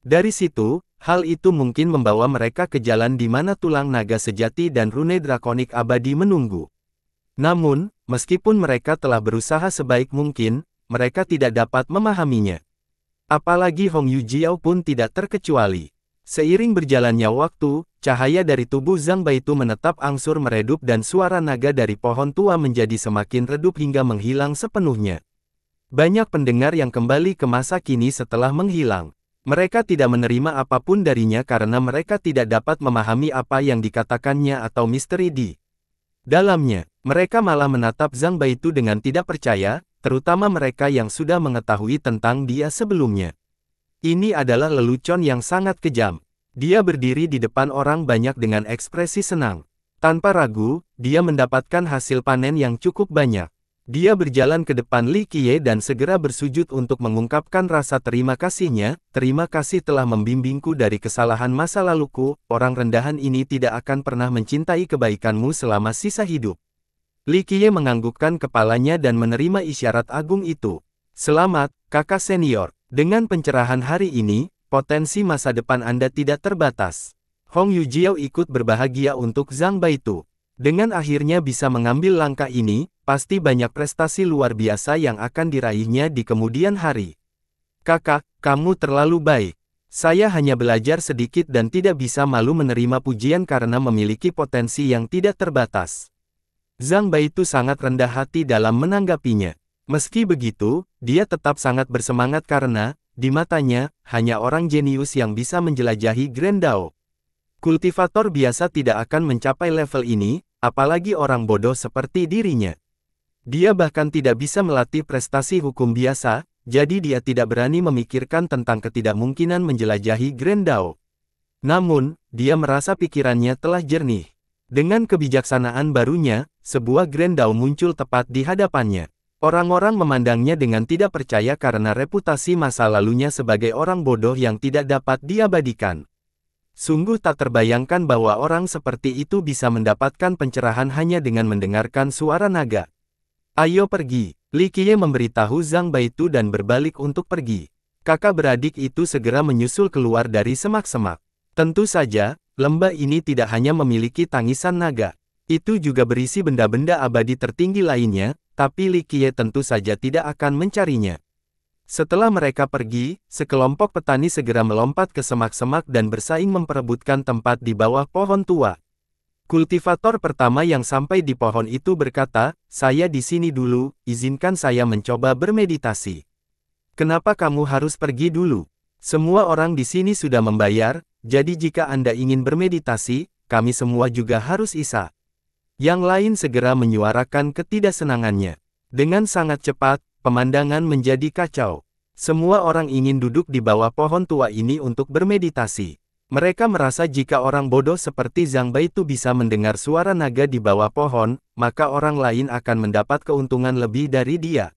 Dari situ, Hal itu mungkin membawa mereka ke jalan di mana tulang naga sejati dan rune drakonik abadi menunggu. Namun, meskipun mereka telah berusaha sebaik mungkin, mereka tidak dapat memahaminya. Apalagi Hong Yujiao pun tidak terkecuali. Seiring berjalannya waktu, cahaya dari tubuh Zhang Bai Baitu menetap angsur meredup dan suara naga dari pohon tua menjadi semakin redup hingga menghilang sepenuhnya. Banyak pendengar yang kembali ke masa kini setelah menghilang. Mereka tidak menerima apapun darinya karena mereka tidak dapat memahami apa yang dikatakannya atau misteri di dalamnya. Mereka malah menatap Zhang itu dengan tidak percaya, terutama mereka yang sudah mengetahui tentang dia sebelumnya. Ini adalah lelucon yang sangat kejam. Dia berdiri di depan orang banyak dengan ekspresi senang. Tanpa ragu, dia mendapatkan hasil panen yang cukup banyak. Dia berjalan ke depan Li Qiye dan segera bersujud untuk mengungkapkan rasa terima kasihnya, terima kasih telah membimbingku dari kesalahan masa laluku, orang rendahan ini tidak akan pernah mencintai kebaikanmu selama sisa hidup. Li Qiye menganggukkan kepalanya dan menerima isyarat agung itu. Selamat, kakak senior. Dengan pencerahan hari ini, potensi masa depan Anda tidak terbatas. Hong Yujiao ikut berbahagia untuk Zhang Baitu. Dengan akhirnya bisa mengambil langkah ini, pasti banyak prestasi luar biasa yang akan diraihnya di kemudian hari. Kakak, kamu terlalu baik. Saya hanya belajar sedikit dan tidak bisa malu menerima pujian karena memiliki potensi yang tidak terbatas. Zhang itu sangat rendah hati dalam menanggapinya. Meski begitu, dia tetap sangat bersemangat karena, di matanya, hanya orang jenius yang bisa menjelajahi Grand Dao. Kultivator biasa tidak akan mencapai level ini, apalagi orang bodoh seperti dirinya. Dia bahkan tidak bisa melatih prestasi hukum biasa, jadi dia tidak berani memikirkan tentang ketidakmungkinan menjelajahi Grendau. Namun, dia merasa pikirannya telah jernih. Dengan kebijaksanaan barunya, sebuah Grendau muncul tepat di hadapannya. Orang-orang memandangnya dengan tidak percaya karena reputasi masa lalunya sebagai orang bodoh yang tidak dapat diabadikan. Sungguh tak terbayangkan bahwa orang seperti itu bisa mendapatkan pencerahan hanya dengan mendengarkan suara naga. Ayo pergi, Li Qiye memberitahu Zhang Baitu dan berbalik untuk pergi. Kakak beradik itu segera menyusul keluar dari semak-semak. Tentu saja, lembah ini tidak hanya memiliki tangisan naga. Itu juga berisi benda-benda abadi tertinggi lainnya, tapi Li Qiye tentu saja tidak akan mencarinya. Setelah mereka pergi, sekelompok petani segera melompat ke semak-semak dan bersaing memperebutkan tempat di bawah pohon tua. Kultivator pertama yang sampai di pohon itu berkata, saya di sini dulu, izinkan saya mencoba bermeditasi. Kenapa kamu harus pergi dulu? Semua orang di sini sudah membayar, jadi jika Anda ingin bermeditasi, kami semua juga harus isa. Yang lain segera menyuarakan ketidaksenangannya. Dengan sangat cepat, Pemandangan menjadi kacau. Semua orang ingin duduk di bawah pohon tua ini untuk bermeditasi. Mereka merasa jika orang bodoh seperti Zhang Bai itu bisa mendengar suara naga di bawah pohon, maka orang lain akan mendapat keuntungan lebih dari dia.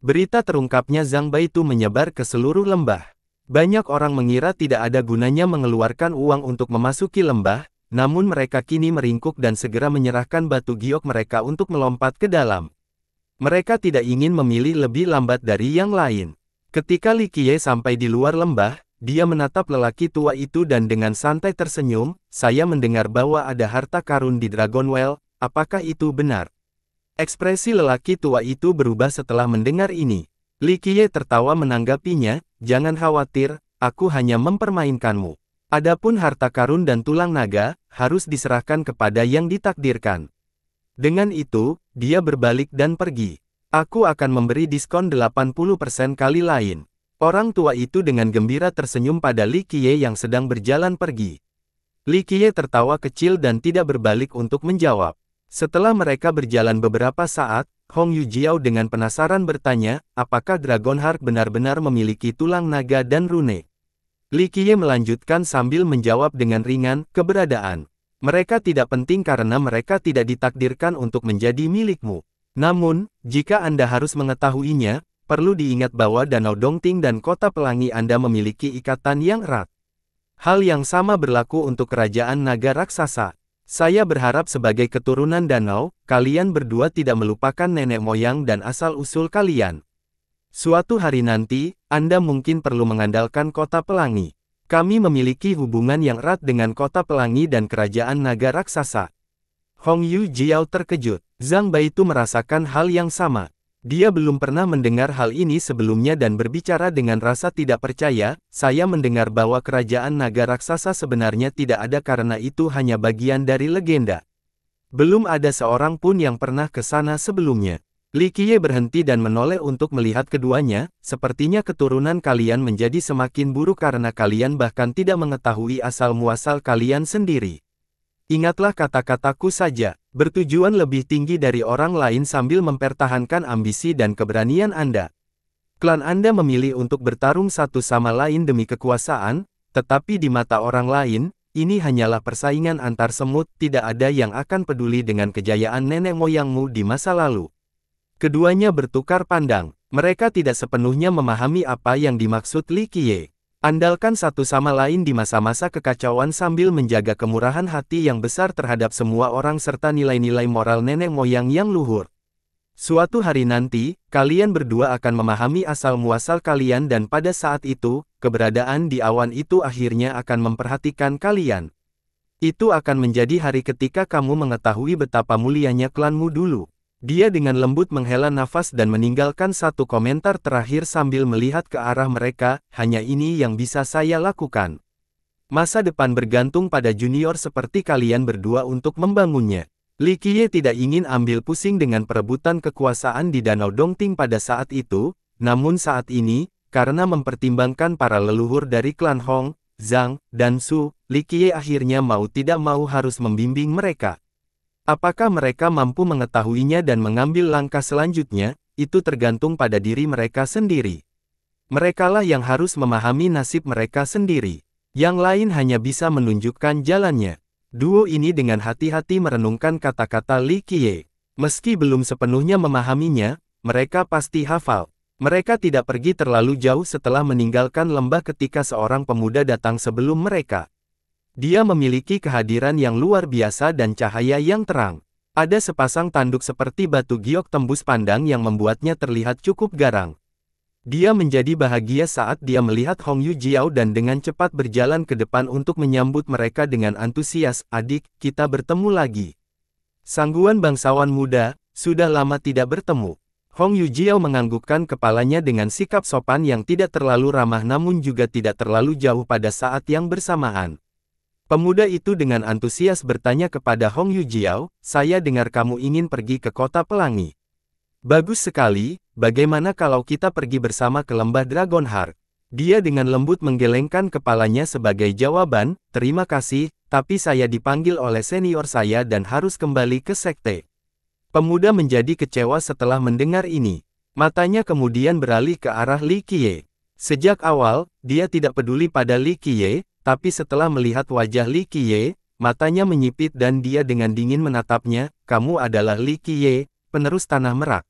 Berita terungkapnya Zhang Bai itu menyebar ke seluruh lembah. Banyak orang mengira tidak ada gunanya mengeluarkan uang untuk memasuki lembah, namun mereka kini meringkuk dan segera menyerahkan batu giok mereka untuk melompat ke dalam. Mereka tidak ingin memilih lebih lambat dari yang lain. Ketika Li Qiye sampai di luar lembah, dia menatap lelaki tua itu dan dengan santai tersenyum, saya mendengar bahwa ada harta karun di Dragon Well, apakah itu benar? Ekspresi lelaki tua itu berubah setelah mendengar ini. Li Qiye tertawa menanggapinya, jangan khawatir, aku hanya mempermainkanmu. Adapun harta karun dan tulang naga, harus diserahkan kepada yang ditakdirkan. Dengan itu, dia berbalik dan pergi. Aku akan memberi diskon 80% kali lain. Orang tua itu dengan gembira tersenyum pada Li Qiye yang sedang berjalan pergi. Li Qiye tertawa kecil dan tidak berbalik untuk menjawab. Setelah mereka berjalan beberapa saat, Hong Yu Jiao dengan penasaran bertanya, apakah Dragon Heart benar-benar memiliki tulang naga dan rune? Li Qiye melanjutkan sambil menjawab dengan ringan, keberadaan. Mereka tidak penting karena mereka tidak ditakdirkan untuk menjadi milikmu. Namun, jika Anda harus mengetahuinya, perlu diingat bahwa Danau Dongting dan Kota Pelangi Anda memiliki ikatan yang erat. Hal yang sama berlaku untuk Kerajaan Naga Raksasa. Saya berharap sebagai keturunan danau, kalian berdua tidak melupakan nenek moyang dan asal-usul kalian. Suatu hari nanti, Anda mungkin perlu mengandalkan kota pelangi. Kami memiliki hubungan yang erat dengan kota pelangi dan kerajaan naga raksasa. Hong Yu Jiao terkejut. Zhang Bai itu merasakan hal yang sama. Dia belum pernah mendengar hal ini sebelumnya dan berbicara dengan rasa tidak percaya, saya mendengar bahwa kerajaan naga raksasa sebenarnya tidak ada karena itu hanya bagian dari legenda. Belum ada seorang pun yang pernah ke sana sebelumnya. Li Qiye berhenti dan menoleh untuk melihat keduanya, sepertinya keturunan kalian menjadi semakin buruk karena kalian bahkan tidak mengetahui asal-muasal kalian sendiri. Ingatlah kata-kataku saja, bertujuan lebih tinggi dari orang lain sambil mempertahankan ambisi dan keberanian Anda. Klan Anda memilih untuk bertarung satu sama lain demi kekuasaan, tetapi di mata orang lain, ini hanyalah persaingan antar semut, tidak ada yang akan peduli dengan kejayaan nenek moyangmu di masa lalu. Keduanya bertukar pandang, mereka tidak sepenuhnya memahami apa yang dimaksud Li Qiye. Andalkan satu sama lain di masa-masa kekacauan sambil menjaga kemurahan hati yang besar terhadap semua orang serta nilai-nilai moral nenek moyang yang luhur. Suatu hari nanti, kalian berdua akan memahami asal-muasal kalian dan pada saat itu, keberadaan di awan itu akhirnya akan memperhatikan kalian. Itu akan menjadi hari ketika kamu mengetahui betapa mulianya klanmu dulu. Dia dengan lembut menghela nafas dan meninggalkan satu komentar terakhir sambil melihat ke arah mereka, hanya ini yang bisa saya lakukan. Masa depan bergantung pada junior seperti kalian berdua untuk membangunnya. Li Qiye tidak ingin ambil pusing dengan perebutan kekuasaan di Danau Dongting pada saat itu, namun saat ini, karena mempertimbangkan para leluhur dari klan Hong, Zhang, dan Su, Li Qiye akhirnya mau tidak mau harus membimbing mereka. Apakah mereka mampu mengetahuinya dan mengambil langkah selanjutnya, itu tergantung pada diri mereka sendiri. Merekalah yang harus memahami nasib mereka sendiri. Yang lain hanya bisa menunjukkan jalannya. Duo ini dengan hati-hati merenungkan kata-kata Li Qiye. Meski belum sepenuhnya memahaminya, mereka pasti hafal. Mereka tidak pergi terlalu jauh setelah meninggalkan lembah ketika seorang pemuda datang sebelum mereka. Dia memiliki kehadiran yang luar biasa dan cahaya yang terang. Ada sepasang tanduk seperti batu giok tembus pandang yang membuatnya terlihat cukup garang. Dia menjadi bahagia saat dia melihat Hong Yu Jiao dan dengan cepat berjalan ke depan untuk menyambut mereka dengan antusias, adik, kita bertemu lagi. Sangguan bangsawan muda, sudah lama tidak bertemu. Hong Yu Jiao menganggukkan kepalanya dengan sikap sopan yang tidak terlalu ramah namun juga tidak terlalu jauh pada saat yang bersamaan. Pemuda itu dengan antusias bertanya kepada Hong Yu Jiao. saya dengar kamu ingin pergi ke kota pelangi. Bagus sekali, bagaimana kalau kita pergi bersama ke lembah Dragon Heart? Dia dengan lembut menggelengkan kepalanya sebagai jawaban, terima kasih, tapi saya dipanggil oleh senior saya dan harus kembali ke sekte. Pemuda menjadi kecewa setelah mendengar ini. Matanya kemudian beralih ke arah Li Qiye. Sejak awal, dia tidak peduli pada Li Qiye, tapi setelah melihat wajah Li Qiye, matanya menyipit dan dia dengan dingin menatapnya, kamu adalah Li Qiye, penerus Tanah Merak.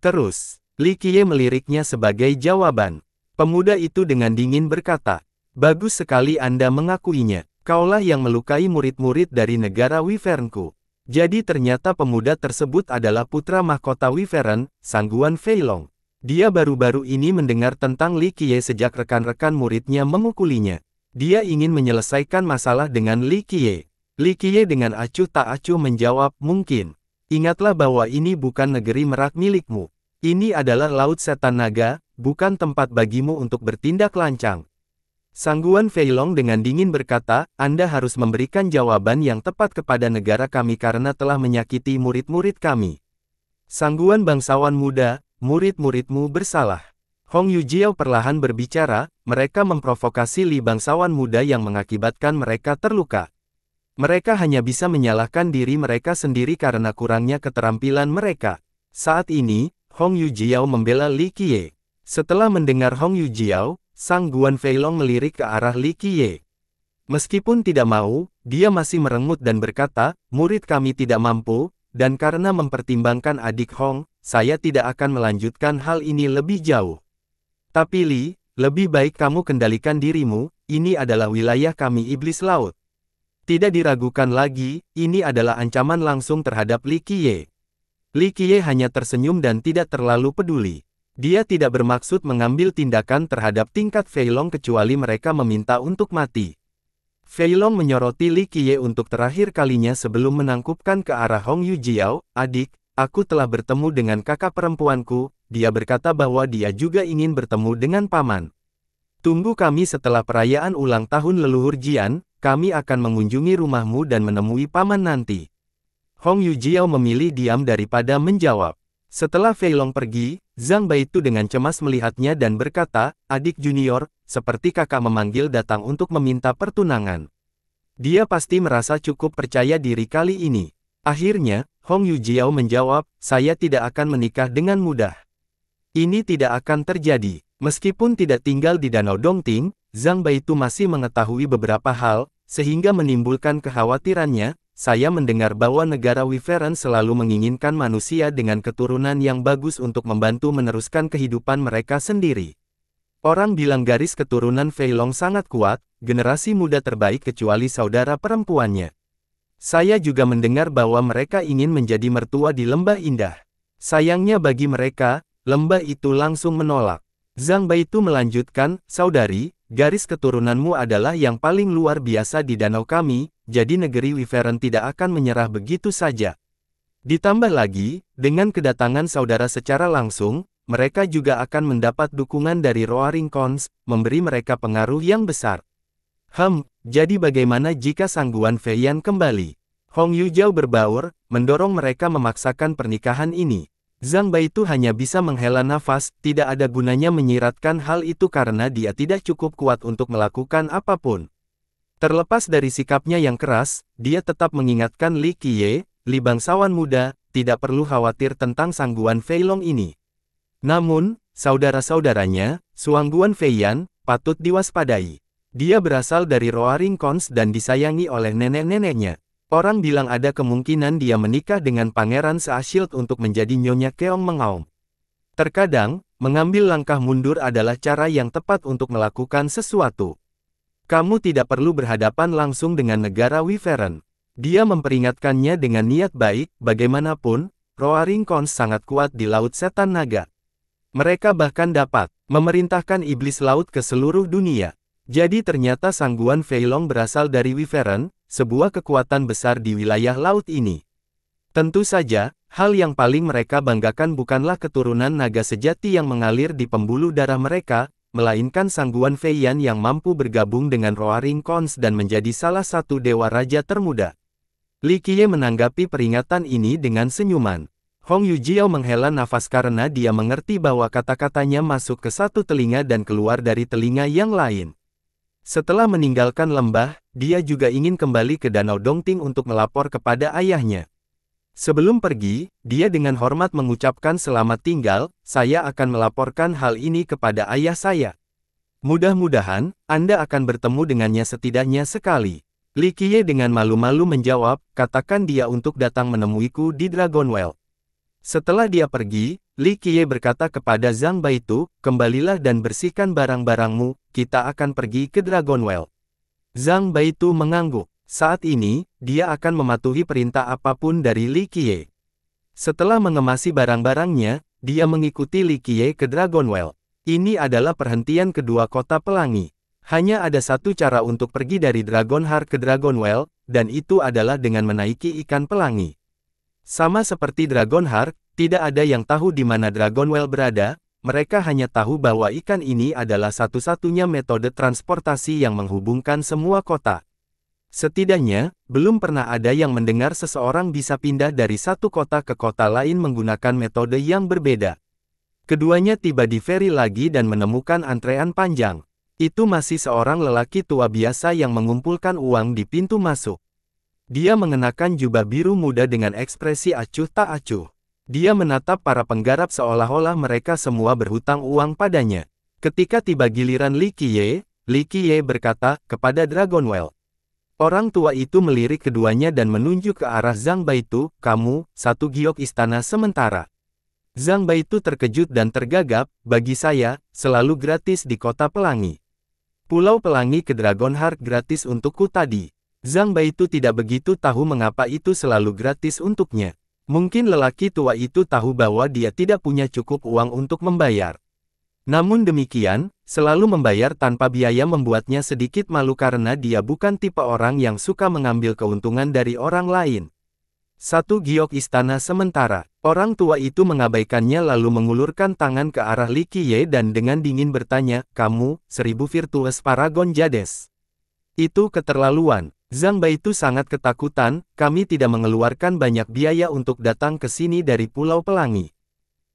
Terus, Li Qiye meliriknya sebagai jawaban. Pemuda itu dengan dingin berkata, Bagus sekali Anda mengakuinya, kaulah yang melukai murid-murid dari negara Wivernku. Jadi ternyata pemuda tersebut adalah putra mahkota Wivern, Sangguan Feilong. Dia baru-baru ini mendengar tentang Li Qiye sejak rekan-rekan muridnya memukulinya. Dia ingin menyelesaikan masalah dengan Li Qiye. Li Qiye dengan acuh tak acuh menjawab, mungkin. Ingatlah bahwa ini bukan negeri merak milikmu. Ini adalah Laut Setan Naga, bukan tempat bagimu untuk bertindak lancang. Sangguan Feilong dengan dingin berkata, Anda harus memberikan jawaban yang tepat kepada negara kami karena telah menyakiti murid-murid kami. Sangguan bangsawan muda, murid-muridmu bersalah. Hong Yu Jiao perlahan berbicara, mereka memprovokasi Li bangsawan muda yang mengakibatkan mereka terluka. Mereka hanya bisa menyalahkan diri mereka sendiri karena kurangnya keterampilan mereka. Saat ini, Hong Yu Jiao membela Li Qiye. Setelah mendengar Hong Yu Jiao, Sang Guan Feilong melirik ke arah Li Qiye. Meskipun tidak mau, dia masih merengut dan berkata, murid kami tidak mampu, dan karena mempertimbangkan adik Hong, saya tidak akan melanjutkan hal ini lebih jauh. Tapi Li, lebih baik kamu kendalikan dirimu, ini adalah wilayah kami iblis laut. Tidak diragukan lagi, ini adalah ancaman langsung terhadap Li Qiye. Li Qiye hanya tersenyum dan tidak terlalu peduli. Dia tidak bermaksud mengambil tindakan terhadap tingkat Feilong kecuali mereka meminta untuk mati. Feilong menyoroti Li Qiye untuk terakhir kalinya sebelum menangkupkan ke arah Hong Yu Jiao, adik, Aku telah bertemu dengan kakak perempuanku, dia berkata bahwa dia juga ingin bertemu dengan paman. Tunggu kami setelah perayaan ulang tahun leluhur Jian, kami akan mengunjungi rumahmu dan menemui paman nanti. Hong Yu Jiao memilih diam daripada menjawab. Setelah Fei Long pergi, Zhang Baitu dengan cemas melihatnya dan berkata, adik junior, seperti kakak memanggil datang untuk meminta pertunangan. Dia pasti merasa cukup percaya diri kali ini. Akhirnya, Hong Yu Jiao menjawab, saya tidak akan menikah dengan mudah. Ini tidak akan terjadi. Meskipun tidak tinggal di Danau Dongting, Zhang Bai itu masih mengetahui beberapa hal, sehingga menimbulkan kekhawatirannya, saya mendengar bahwa negara Wiferen selalu menginginkan manusia dengan keturunan yang bagus untuk membantu meneruskan kehidupan mereka sendiri. Orang bilang garis keturunan Feilong sangat kuat, generasi muda terbaik kecuali saudara perempuannya. Saya juga mendengar bahwa mereka ingin menjadi mertua di Lembah Indah. Sayangnya bagi mereka, lembah itu langsung menolak. Zhang itu melanjutkan, Saudari, garis keturunanmu adalah yang paling luar biasa di danau kami, jadi negeri Wiveren tidak akan menyerah begitu saja. Ditambah lagi, dengan kedatangan saudara secara langsung, mereka juga akan mendapat dukungan dari Roaring Cons, memberi mereka pengaruh yang besar. Hmm, jadi bagaimana jika sangguan Feiyan kembali? Hong Yujao berbaur, mendorong mereka memaksakan pernikahan ini. Zhang itu hanya bisa menghela nafas, tidak ada gunanya menyiratkan hal itu karena dia tidak cukup kuat untuk melakukan apapun. Terlepas dari sikapnya yang keras, dia tetap mengingatkan Li Qiye, Li bangsawan muda, tidak perlu khawatir tentang sangguan Feilong ini. Namun, saudara-saudaranya, Suangguan Feiyan, patut diwaspadai. Dia berasal dari Roaring Cons dan disayangi oleh nenek-neneknya. Orang bilang ada kemungkinan dia menikah dengan pangeran Seashield untuk menjadi Nyonya Keong Mengaum. Terkadang, mengambil langkah mundur adalah cara yang tepat untuk melakukan sesuatu. Kamu tidak perlu berhadapan langsung dengan negara Wyvern. Dia memperingatkannya dengan niat baik, bagaimanapun, Roaring Cons sangat kuat di Laut Setan Naga. Mereka bahkan dapat memerintahkan iblis laut ke seluruh dunia. Jadi ternyata sangguan Feilong berasal dari Wyvern, sebuah kekuatan besar di wilayah laut ini. Tentu saja, hal yang paling mereka banggakan bukanlah keturunan naga sejati yang mengalir di pembuluh darah mereka, melainkan sangguan Feiyan yang mampu bergabung dengan Roaring Kons dan menjadi salah satu dewa raja termuda. Li Qiye menanggapi peringatan ini dengan senyuman. Hong Yujiao menghela nafas karena dia mengerti bahwa kata-katanya masuk ke satu telinga dan keluar dari telinga yang lain. Setelah meninggalkan lembah, dia juga ingin kembali ke Danau Dongting untuk melapor kepada ayahnya. Sebelum pergi, dia dengan hormat mengucapkan selamat tinggal, saya akan melaporkan hal ini kepada ayah saya. Mudah-mudahan, Anda akan bertemu dengannya setidaknya sekali. Li Qiye dengan malu-malu menjawab, katakan dia untuk datang menemuiku di Dragonwell. Setelah dia pergi, Li Qiye berkata kepada Zhang Baitu, kembalilah dan bersihkan barang-barangmu, kita akan pergi ke Dragonwell. Zhang Baitu mengangguk. Saat ini, dia akan mematuhi perintah apapun dari Li Qiye. Setelah mengemasi barang-barangnya, dia mengikuti Li Qiye ke Dragonwell. Ini adalah perhentian kedua kota pelangi. Hanya ada satu cara untuk pergi dari Dragon Heart ke Dragonwell, dan itu adalah dengan menaiki ikan pelangi. Sama seperti Dragon Heart, tidak ada yang tahu di mana Dragon Well berada, mereka hanya tahu bahwa ikan ini adalah satu-satunya metode transportasi yang menghubungkan semua kota. Setidaknya, belum pernah ada yang mendengar seseorang bisa pindah dari satu kota ke kota lain menggunakan metode yang berbeda. Keduanya tiba di ferry lagi dan menemukan antrean panjang. Itu masih seorang lelaki tua biasa yang mengumpulkan uang di pintu masuk. Dia mengenakan jubah biru muda dengan ekspresi acuh tak acuh. Dia menatap para penggarap seolah-olah mereka semua berhutang uang padanya. Ketika tiba giliran Li Qiye, Li Qiye berkata kepada Dragonwell. Orang tua itu melirik keduanya dan menunjuk ke arah Zhang Baitu, kamu, satu giok istana sementara. Zhang Baitu terkejut dan tergagap, bagi saya, selalu gratis di kota pelangi. Pulau Pelangi ke Dragon Heart gratis untukku tadi. Zhang Baitu tidak begitu tahu mengapa itu selalu gratis untuknya. Mungkin lelaki tua itu tahu bahwa dia tidak punya cukup uang untuk membayar. Namun demikian, selalu membayar tanpa biaya membuatnya sedikit malu karena dia bukan tipe orang yang suka mengambil keuntungan dari orang lain. Satu giok istana sementara, orang tua itu mengabaikannya lalu mengulurkan tangan ke arah Li Qiye dan dengan dingin bertanya, Kamu, seribu virtuous paragon jades. Itu keterlaluan, Zhang Baitu sangat ketakutan, kami tidak mengeluarkan banyak biaya untuk datang ke sini dari Pulau Pelangi.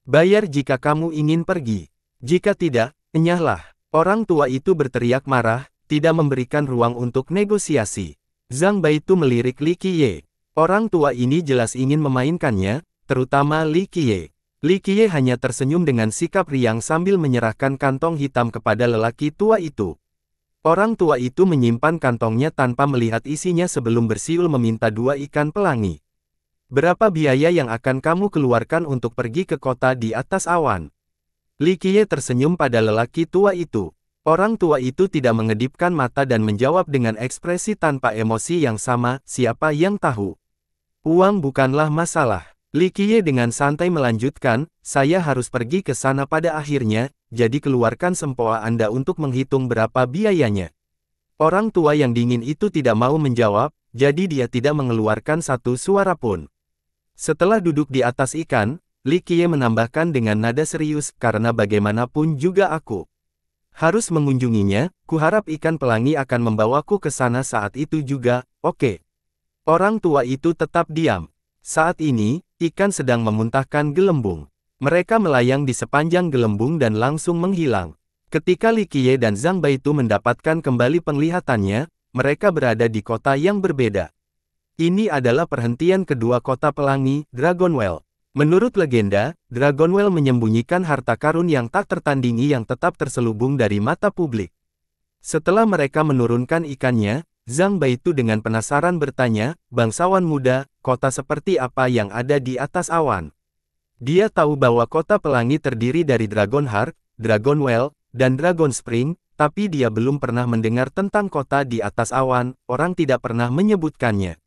Bayar jika kamu ingin pergi. Jika tidak, enyahlah. Orang tua itu berteriak marah, tidak memberikan ruang untuk negosiasi. Zhang Baitu melirik Li Qiye. Orang tua ini jelas ingin memainkannya, terutama Li Qiye. Li Qiye hanya tersenyum dengan sikap riang sambil menyerahkan kantong hitam kepada lelaki tua itu. Orang tua itu menyimpan kantongnya tanpa melihat isinya sebelum bersiul meminta dua ikan pelangi. Berapa biaya yang akan kamu keluarkan untuk pergi ke kota di atas awan? Likie tersenyum pada lelaki tua itu. Orang tua itu tidak mengedipkan mata dan menjawab dengan ekspresi tanpa emosi yang sama, siapa yang tahu. Uang bukanlah masalah. Likie dengan santai melanjutkan, saya harus pergi ke sana pada akhirnya, jadi keluarkan sempoa Anda untuk menghitung berapa biayanya. Orang tua yang dingin itu tidak mau menjawab, jadi dia tidak mengeluarkan satu suara pun. Setelah duduk di atas ikan, Li Qiye menambahkan dengan nada serius, karena bagaimanapun juga aku harus mengunjunginya, kuharap ikan pelangi akan membawaku ke sana saat itu juga, oke. Okay. Orang tua itu tetap diam. Saat ini, ikan sedang memuntahkan gelembung. Mereka melayang di sepanjang gelembung dan langsung menghilang. Ketika Li Qiye dan Zhang Baitu mendapatkan kembali penglihatannya, mereka berada di kota yang berbeda. Ini adalah perhentian kedua kota pelangi, Dragonwell. Menurut legenda, Dragonwell menyembunyikan harta karun yang tak tertandingi yang tetap terselubung dari mata publik. Setelah mereka menurunkan ikannya, Zhang Baitu dengan penasaran bertanya, bangsawan muda, kota seperti apa yang ada di atas awan? Dia tahu bahwa kota pelangi terdiri dari Dragon Heart, Dragon Well, dan Dragon Spring, tapi dia belum pernah mendengar tentang kota di atas awan, orang tidak pernah menyebutkannya.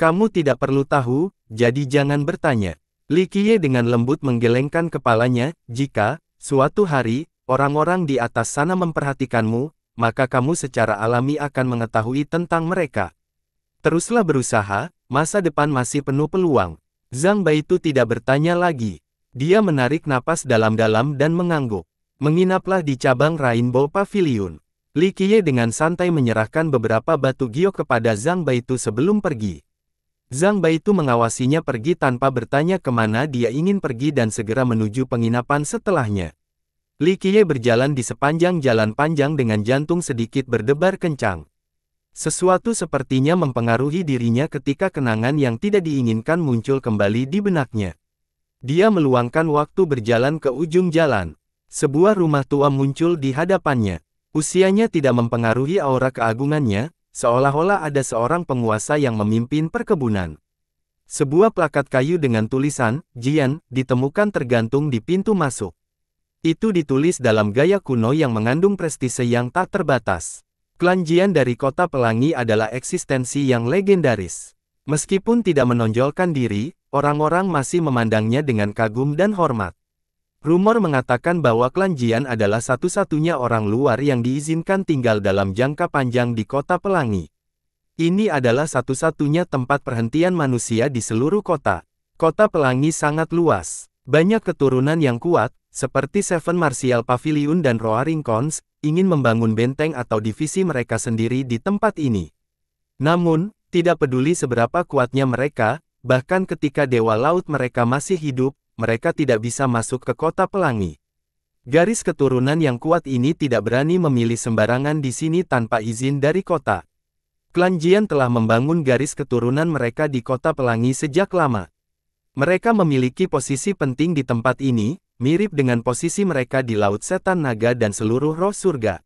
Kamu tidak perlu tahu, jadi jangan bertanya. Likie dengan lembut menggelengkan kepalanya, jika, suatu hari, orang-orang di atas sana memperhatikanmu, maka kamu secara alami akan mengetahui tentang mereka. Teruslah berusaha, masa depan masih penuh peluang. Zhang Baitu tidak bertanya lagi. Dia menarik napas dalam-dalam dan mengangguk. Menginaplah di cabang Rainbow Pavilion. Li Qiye dengan santai menyerahkan beberapa batu giok kepada Zhang Baitu sebelum pergi. Zhang Baitu mengawasinya pergi tanpa bertanya kemana dia ingin pergi dan segera menuju penginapan setelahnya. Li Qiye berjalan di sepanjang jalan panjang dengan jantung sedikit berdebar kencang. Sesuatu sepertinya mempengaruhi dirinya ketika kenangan yang tidak diinginkan muncul kembali di benaknya. Dia meluangkan waktu berjalan ke ujung jalan. Sebuah rumah tua muncul di hadapannya. Usianya tidak mempengaruhi aura keagungannya, seolah-olah ada seorang penguasa yang memimpin perkebunan. Sebuah plakat kayu dengan tulisan, Jian, ditemukan tergantung di pintu masuk. Itu ditulis dalam gaya kuno yang mengandung prestise yang tak terbatas. Kelanjian dari Kota Pelangi adalah eksistensi yang legendaris. Meskipun tidak menonjolkan diri, orang-orang masih memandangnya dengan kagum dan hormat. Rumor mengatakan bahwa Kelanjian adalah satu-satunya orang luar yang diizinkan tinggal dalam jangka panjang di Kota Pelangi. Ini adalah satu-satunya tempat perhentian manusia di seluruh kota. Kota Pelangi sangat luas. Banyak keturunan yang kuat, seperti Seven Martial Pavilion dan Roaring Cons, ingin membangun benteng atau divisi mereka sendiri di tempat ini. Namun, tidak peduli seberapa kuatnya mereka, bahkan ketika dewa laut mereka masih hidup, mereka tidak bisa masuk ke kota pelangi. Garis keturunan yang kuat ini tidak berani memilih sembarangan di sini tanpa izin dari kota. Klan Jian telah membangun garis keturunan mereka di kota pelangi sejak lama. Mereka memiliki posisi penting di tempat ini, mirip dengan posisi mereka di Laut Setan Naga dan seluruh roh surga.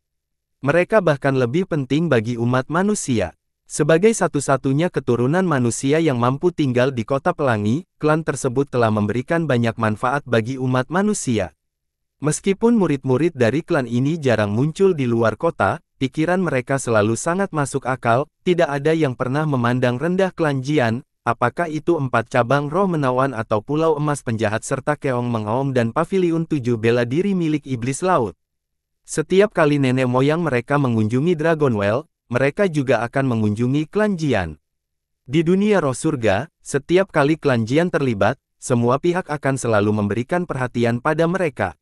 Mereka bahkan lebih penting bagi umat manusia. Sebagai satu-satunya keturunan manusia yang mampu tinggal di kota pelangi, klan tersebut telah memberikan banyak manfaat bagi umat manusia. Meskipun murid-murid dari klan ini jarang muncul di luar kota, pikiran mereka selalu sangat masuk akal, tidak ada yang pernah memandang rendah klan Jian, Apakah itu empat cabang roh menawan atau pulau emas penjahat serta keong mengaum dan pavilion tujuh bela diri milik iblis laut? Setiap kali nenek moyang mereka mengunjungi Dragonwell, mereka juga akan mengunjungi klan Jian. Di dunia roh surga, setiap kali klan Jian terlibat, semua pihak akan selalu memberikan perhatian pada mereka.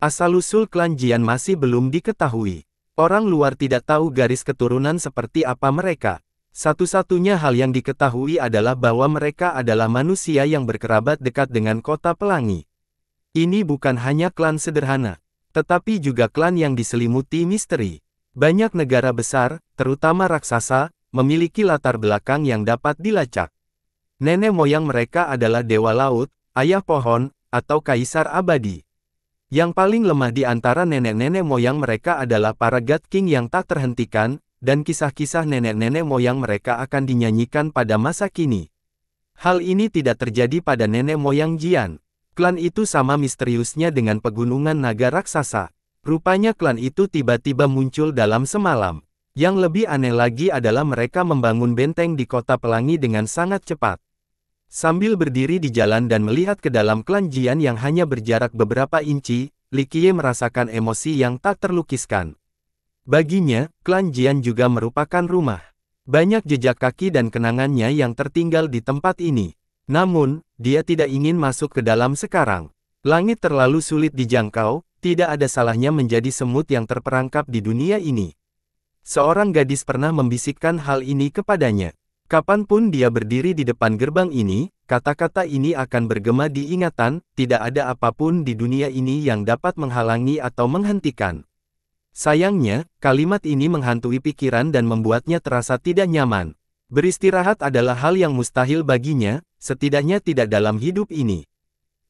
Asal-usul klan Jian masih belum diketahui. Orang luar tidak tahu garis keturunan seperti apa mereka. Satu-satunya hal yang diketahui adalah bahwa mereka adalah manusia yang berkerabat dekat dengan kota pelangi. Ini bukan hanya klan sederhana, tetapi juga klan yang diselimuti misteri. Banyak negara besar, terutama raksasa, memiliki latar belakang yang dapat dilacak. Nenek moyang mereka adalah dewa laut, ayah pohon, atau kaisar abadi. Yang paling lemah di antara nenek-nenek moyang mereka adalah para God King yang tak terhentikan, dan kisah-kisah nenek-nenek moyang mereka akan dinyanyikan pada masa kini. Hal ini tidak terjadi pada nenek moyang Jian. Klan itu sama misteriusnya dengan pegunungan naga raksasa. Rupanya klan itu tiba-tiba muncul dalam semalam. Yang lebih aneh lagi adalah mereka membangun benteng di kota pelangi dengan sangat cepat. Sambil berdiri di jalan dan melihat ke dalam klan Jian yang hanya berjarak beberapa inci, Likie merasakan emosi yang tak terlukiskan. Baginya, klan Jian juga merupakan rumah. Banyak jejak kaki dan kenangannya yang tertinggal di tempat ini. Namun, dia tidak ingin masuk ke dalam sekarang. Langit terlalu sulit dijangkau, tidak ada salahnya menjadi semut yang terperangkap di dunia ini. Seorang gadis pernah membisikkan hal ini kepadanya. Kapanpun dia berdiri di depan gerbang ini, kata-kata ini akan bergema di ingatan, tidak ada apapun di dunia ini yang dapat menghalangi atau menghentikan. Sayangnya, kalimat ini menghantui pikiran dan membuatnya terasa tidak nyaman. Beristirahat adalah hal yang mustahil baginya, setidaknya tidak dalam hidup ini.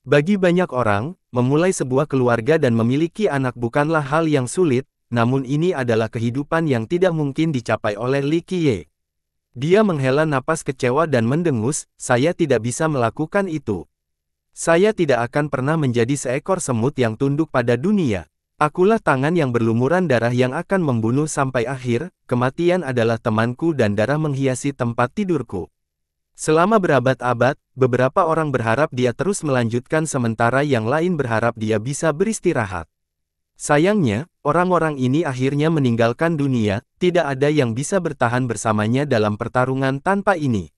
Bagi banyak orang, memulai sebuah keluarga dan memiliki anak bukanlah hal yang sulit, namun ini adalah kehidupan yang tidak mungkin dicapai oleh Li Qiye. Dia menghela napas kecewa dan mendengus, saya tidak bisa melakukan itu. Saya tidak akan pernah menjadi seekor semut yang tunduk pada dunia. Akulah tangan yang berlumuran darah yang akan membunuh sampai akhir, kematian adalah temanku dan darah menghiasi tempat tidurku. Selama berabad-abad, beberapa orang berharap dia terus melanjutkan sementara yang lain berharap dia bisa beristirahat. Sayangnya, orang-orang ini akhirnya meninggalkan dunia, tidak ada yang bisa bertahan bersamanya dalam pertarungan tanpa ini.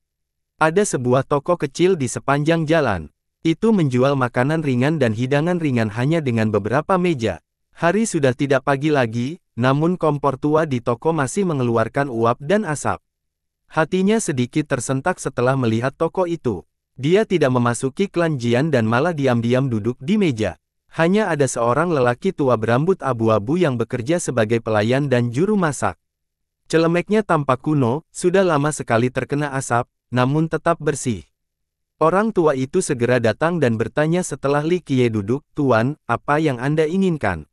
Ada sebuah toko kecil di sepanjang jalan. Itu menjual makanan ringan dan hidangan ringan hanya dengan beberapa meja, Hari sudah tidak pagi lagi, namun kompor tua di toko masih mengeluarkan uap dan asap. Hatinya sedikit tersentak setelah melihat toko itu. Dia tidak memasuki klan Jian dan malah diam-diam duduk di meja. Hanya ada seorang lelaki tua berambut abu-abu yang bekerja sebagai pelayan dan juru masak. Celemeknya tampak kuno, sudah lama sekali terkena asap, namun tetap bersih. Orang tua itu segera datang dan bertanya setelah Li Kie duduk, Tuan, apa yang Anda inginkan?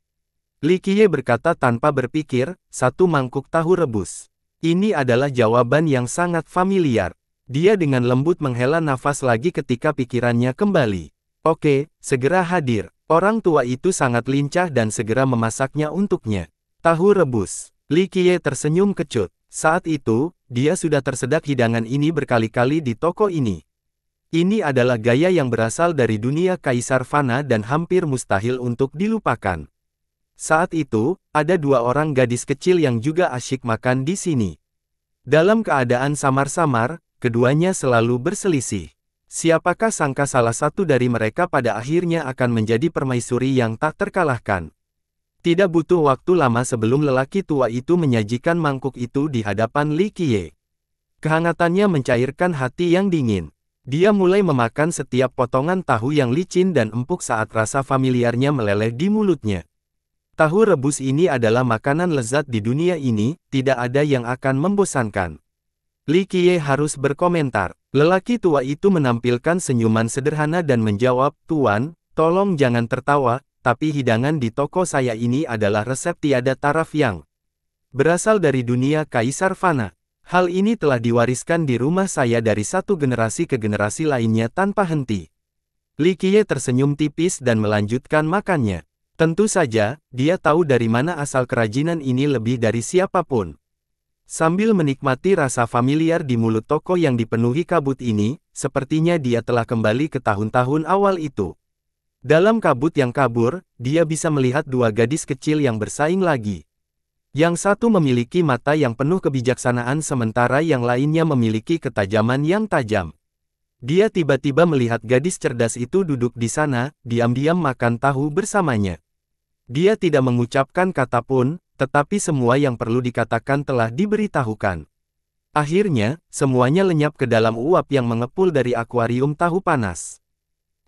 Li Qiye berkata tanpa berpikir, satu mangkuk tahu rebus. Ini adalah jawaban yang sangat familiar. Dia dengan lembut menghela nafas lagi ketika pikirannya kembali. Oke, segera hadir. Orang tua itu sangat lincah dan segera memasaknya untuknya. Tahu rebus. Li Qiye tersenyum kecut. Saat itu, dia sudah tersedak hidangan ini berkali-kali di toko ini. Ini adalah gaya yang berasal dari dunia Kaisar Fana dan hampir mustahil untuk dilupakan. Saat itu, ada dua orang gadis kecil yang juga asyik makan di sini. Dalam keadaan samar-samar, keduanya selalu berselisih. Siapakah sangka salah satu dari mereka pada akhirnya akan menjadi permaisuri yang tak terkalahkan? Tidak butuh waktu lama sebelum lelaki tua itu menyajikan mangkuk itu di hadapan Li Qiye. Kehangatannya mencairkan hati yang dingin. Dia mulai memakan setiap potongan tahu yang licin dan empuk saat rasa familiarnya meleleh di mulutnya. Tahu rebus ini adalah makanan lezat di dunia ini, tidak ada yang akan membosankan. Li Qiye harus berkomentar. Lelaki tua itu menampilkan senyuman sederhana dan menjawab, Tuan, tolong jangan tertawa, tapi hidangan di toko saya ini adalah resep tiada taraf yang berasal dari dunia Kaisar Fana. Hal ini telah diwariskan di rumah saya dari satu generasi ke generasi lainnya tanpa henti. Li Qiye tersenyum tipis dan melanjutkan makannya. Tentu saja, dia tahu dari mana asal kerajinan ini lebih dari siapapun. Sambil menikmati rasa familiar di mulut toko yang dipenuhi kabut ini, sepertinya dia telah kembali ke tahun-tahun awal itu. Dalam kabut yang kabur, dia bisa melihat dua gadis kecil yang bersaing lagi. Yang satu memiliki mata yang penuh kebijaksanaan sementara yang lainnya memiliki ketajaman yang tajam. Dia tiba-tiba melihat gadis cerdas itu duduk di sana, diam-diam makan tahu bersamanya. Dia tidak mengucapkan kata pun, tetapi semua yang perlu dikatakan telah diberitahukan. Akhirnya, semuanya lenyap ke dalam uap yang mengepul dari akuarium tahu panas.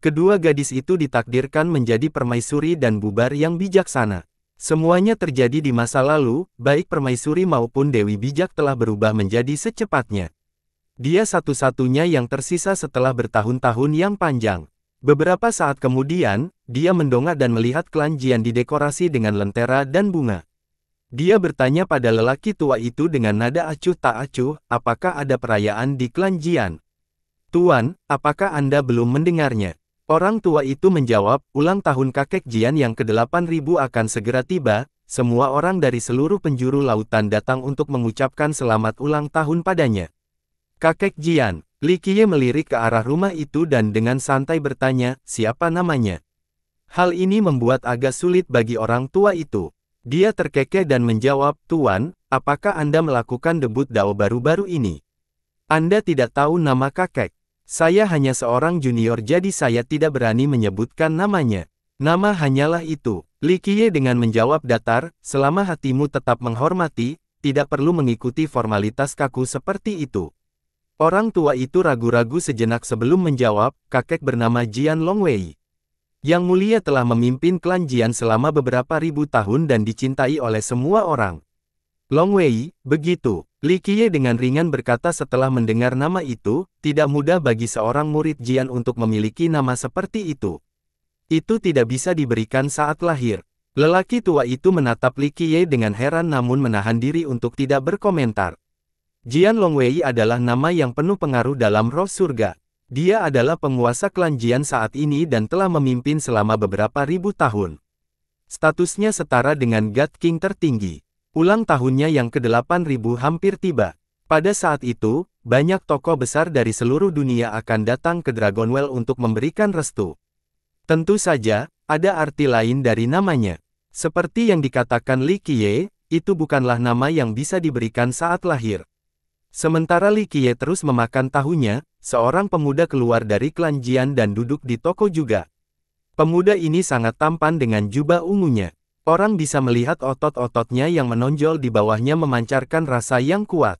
Kedua gadis itu ditakdirkan menjadi permaisuri dan bubar yang bijaksana. Semuanya terjadi di masa lalu, baik permaisuri maupun Dewi Bijak telah berubah menjadi secepatnya. Dia satu-satunya yang tersisa setelah bertahun-tahun yang panjang. Beberapa saat kemudian, dia mendongak dan melihat klan Jian didekorasi dengan lentera dan bunga. Dia bertanya pada lelaki tua itu dengan nada acuh tak acuh, apakah ada perayaan di klan Jian? Tuan, apakah Anda belum mendengarnya? Orang tua itu menjawab, ulang tahun kakek Jian yang ke-8000 akan segera tiba, semua orang dari seluruh penjuru lautan datang untuk mengucapkan selamat ulang tahun padanya. Kakek Jian, Likie melirik ke arah rumah itu dan dengan santai bertanya, siapa namanya? Hal ini membuat agak sulit bagi orang tua itu. Dia terkekeh dan menjawab, Tuan, apakah Anda melakukan debut dao baru-baru ini? Anda tidak tahu nama kakek. Saya hanya seorang junior jadi saya tidak berani menyebutkan namanya. Nama hanyalah itu. Likie dengan menjawab datar, selama hatimu tetap menghormati, tidak perlu mengikuti formalitas kaku seperti itu. Orang tua itu ragu-ragu sejenak sebelum menjawab, kakek bernama Jian Longwei. Yang mulia telah memimpin klan Jian selama beberapa ribu tahun dan dicintai oleh semua orang. Longwei, begitu. Li Qiye dengan ringan berkata setelah mendengar nama itu, tidak mudah bagi seorang murid Jian untuk memiliki nama seperti itu. Itu tidak bisa diberikan saat lahir. Lelaki tua itu menatap Li Qiye dengan heran namun menahan diri untuk tidak berkomentar. Jian Longwei adalah nama yang penuh pengaruh dalam roh surga. Dia adalah penguasa klan Jian saat ini dan telah memimpin selama beberapa ribu tahun. Statusnya setara dengan God King tertinggi. Ulang tahunnya yang ke-8000 hampir tiba. Pada saat itu, banyak tokoh besar dari seluruh dunia akan datang ke Dragonwell untuk memberikan restu. Tentu saja, ada arti lain dari namanya. Seperti yang dikatakan Li Qiye, itu bukanlah nama yang bisa diberikan saat lahir. Sementara Li Qiye terus memakan tahunya, seorang pemuda keluar dari klan Jian dan duduk di toko juga. Pemuda ini sangat tampan dengan jubah ungunya. Orang bisa melihat otot-ototnya yang menonjol di bawahnya memancarkan rasa yang kuat.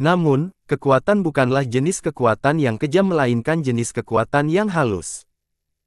Namun, kekuatan bukanlah jenis kekuatan yang kejam melainkan jenis kekuatan yang halus.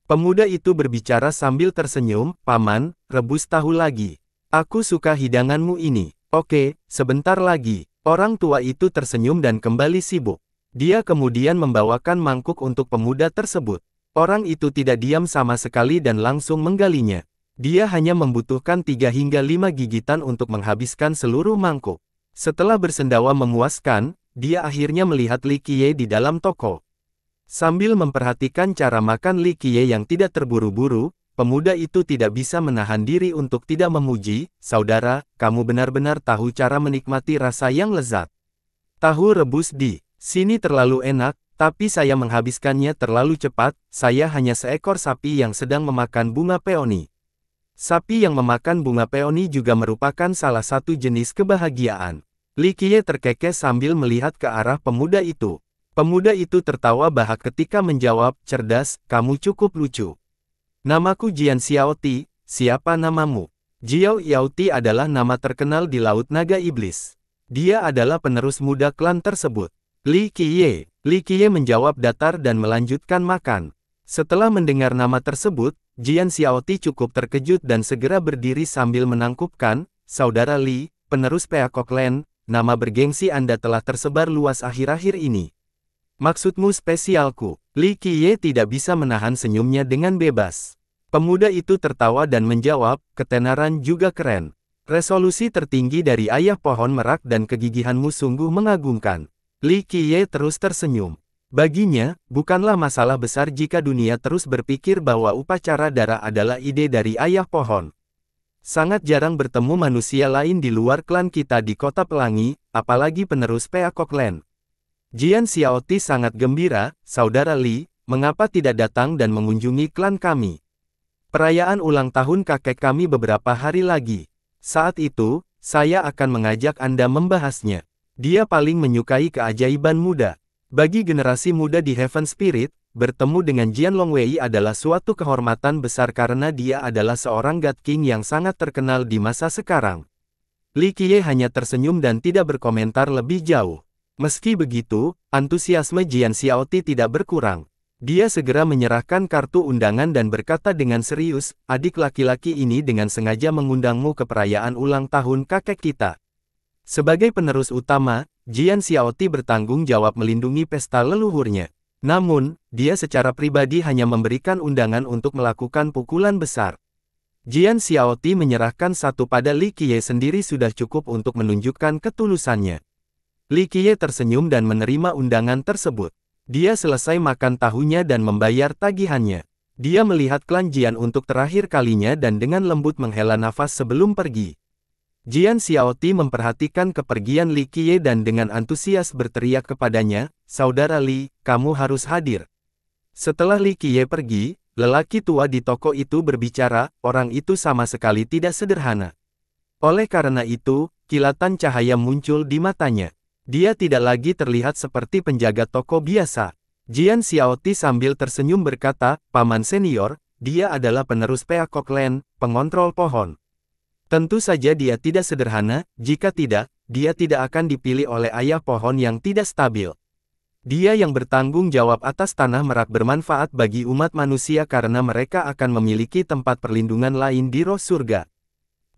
Pemuda itu berbicara sambil tersenyum, Paman, rebus tahu lagi. Aku suka hidanganmu ini. Oke, sebentar lagi. Orang tua itu tersenyum dan kembali sibuk. Dia kemudian membawakan mangkuk untuk pemuda tersebut. Orang itu tidak diam sama sekali dan langsung menggalinya. Dia hanya membutuhkan tiga hingga lima gigitan untuk menghabiskan seluruh mangkuk. Setelah bersendawa memuaskan, dia akhirnya melihat Li Qiye di dalam toko. Sambil memperhatikan cara makan Li Qiye yang tidak terburu-buru, Pemuda itu tidak bisa menahan diri untuk tidak memuji, saudara, kamu benar-benar tahu cara menikmati rasa yang lezat. Tahu rebus di sini terlalu enak, tapi saya menghabiskannya terlalu cepat, saya hanya seekor sapi yang sedang memakan bunga peoni. Sapi yang memakan bunga peoni juga merupakan salah satu jenis kebahagiaan. Likie terkekeh sambil melihat ke arah pemuda itu. Pemuda itu tertawa bahak ketika menjawab, cerdas, kamu cukup lucu. Namaku Jian Xiaoti, siapa namamu? Jiao Yauti adalah nama terkenal di Laut Naga Iblis. Dia adalah penerus muda klan tersebut. Li Qiye, Li Qiye menjawab datar dan melanjutkan makan. Setelah mendengar nama tersebut, Jian Xiaoti cukup terkejut dan segera berdiri sambil menangkupkan, Saudara Li, penerus Peacock Clan, nama bergengsi Anda telah tersebar luas akhir-akhir ini. Maksudmu spesialku, Li Qiye tidak bisa menahan senyumnya dengan bebas. Pemuda itu tertawa dan menjawab, ketenaran juga keren. Resolusi tertinggi dari ayah pohon merak dan kegigihanmu sungguh mengagumkan. Li Qiye terus tersenyum. Baginya, bukanlah masalah besar jika dunia terus berpikir bahwa upacara darah adalah ide dari ayah pohon. Sangat jarang bertemu manusia lain di luar klan kita di kota pelangi, apalagi penerus Peacock Land. Jian Xiaoti sangat gembira, Saudara Li, mengapa tidak datang dan mengunjungi klan kami? Perayaan ulang tahun kakek kami beberapa hari lagi. Saat itu, saya akan mengajak Anda membahasnya. Dia paling menyukai keajaiban muda. Bagi generasi muda di Heaven Spirit, bertemu dengan Jian Longwei adalah suatu kehormatan besar karena dia adalah seorang God King yang sangat terkenal di masa sekarang. Li Qiye hanya tersenyum dan tidak berkomentar lebih jauh. Meski begitu, antusiasme Jian Xiaoti tidak berkurang. Dia segera menyerahkan kartu undangan dan berkata dengan serius, adik laki-laki ini dengan sengaja mengundangmu ke perayaan ulang tahun kakek kita. Sebagai penerus utama, Jian Xiaoti bertanggung jawab melindungi pesta leluhurnya. Namun, dia secara pribadi hanya memberikan undangan untuk melakukan pukulan besar. Jian Xiaoti menyerahkan satu pada Li Qiye sendiri sudah cukup untuk menunjukkan ketulusannya. Li Qiye tersenyum dan menerima undangan tersebut. Dia selesai makan tahunya dan membayar tagihannya. Dia melihat klan Jian untuk terakhir kalinya dan dengan lembut menghela nafas sebelum pergi. Jian Xiaoti memperhatikan kepergian Li Qiye dan dengan antusias berteriak kepadanya, Saudara Li, kamu harus hadir. Setelah Li Qiye pergi, lelaki tua di toko itu berbicara, orang itu sama sekali tidak sederhana. Oleh karena itu, kilatan cahaya muncul di matanya. Dia tidak lagi terlihat seperti penjaga toko biasa. Jian Xiaoti sambil tersenyum berkata, Paman Senior, dia adalah penerus Peacock Land, pengontrol pohon. Tentu saja dia tidak sederhana, jika tidak, dia tidak akan dipilih oleh ayah pohon yang tidak stabil. Dia yang bertanggung jawab atas tanah merak bermanfaat bagi umat manusia karena mereka akan memiliki tempat perlindungan lain di roh surga.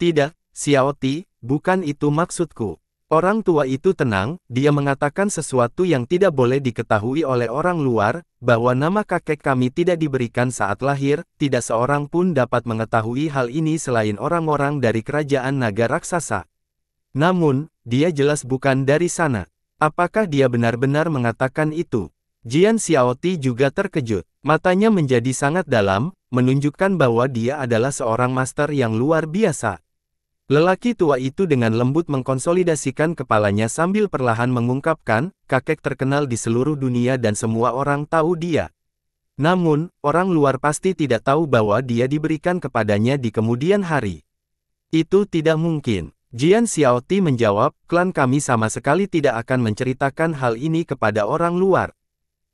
Tidak, Xiaoti, bukan itu maksudku. Orang tua itu tenang, dia mengatakan sesuatu yang tidak boleh diketahui oleh orang luar, bahwa nama kakek kami tidak diberikan saat lahir, tidak seorang pun dapat mengetahui hal ini selain orang-orang dari kerajaan naga raksasa. Namun, dia jelas bukan dari sana. Apakah dia benar-benar mengatakan itu? Jian Xiaoti juga terkejut. Matanya menjadi sangat dalam, menunjukkan bahwa dia adalah seorang master yang luar biasa. Lelaki tua itu dengan lembut mengkonsolidasikan kepalanya sambil perlahan mengungkapkan, kakek terkenal di seluruh dunia dan semua orang tahu dia. Namun, orang luar pasti tidak tahu bahwa dia diberikan kepadanya di kemudian hari. Itu tidak mungkin. Jian Xiaoti menjawab, klan kami sama sekali tidak akan menceritakan hal ini kepada orang luar.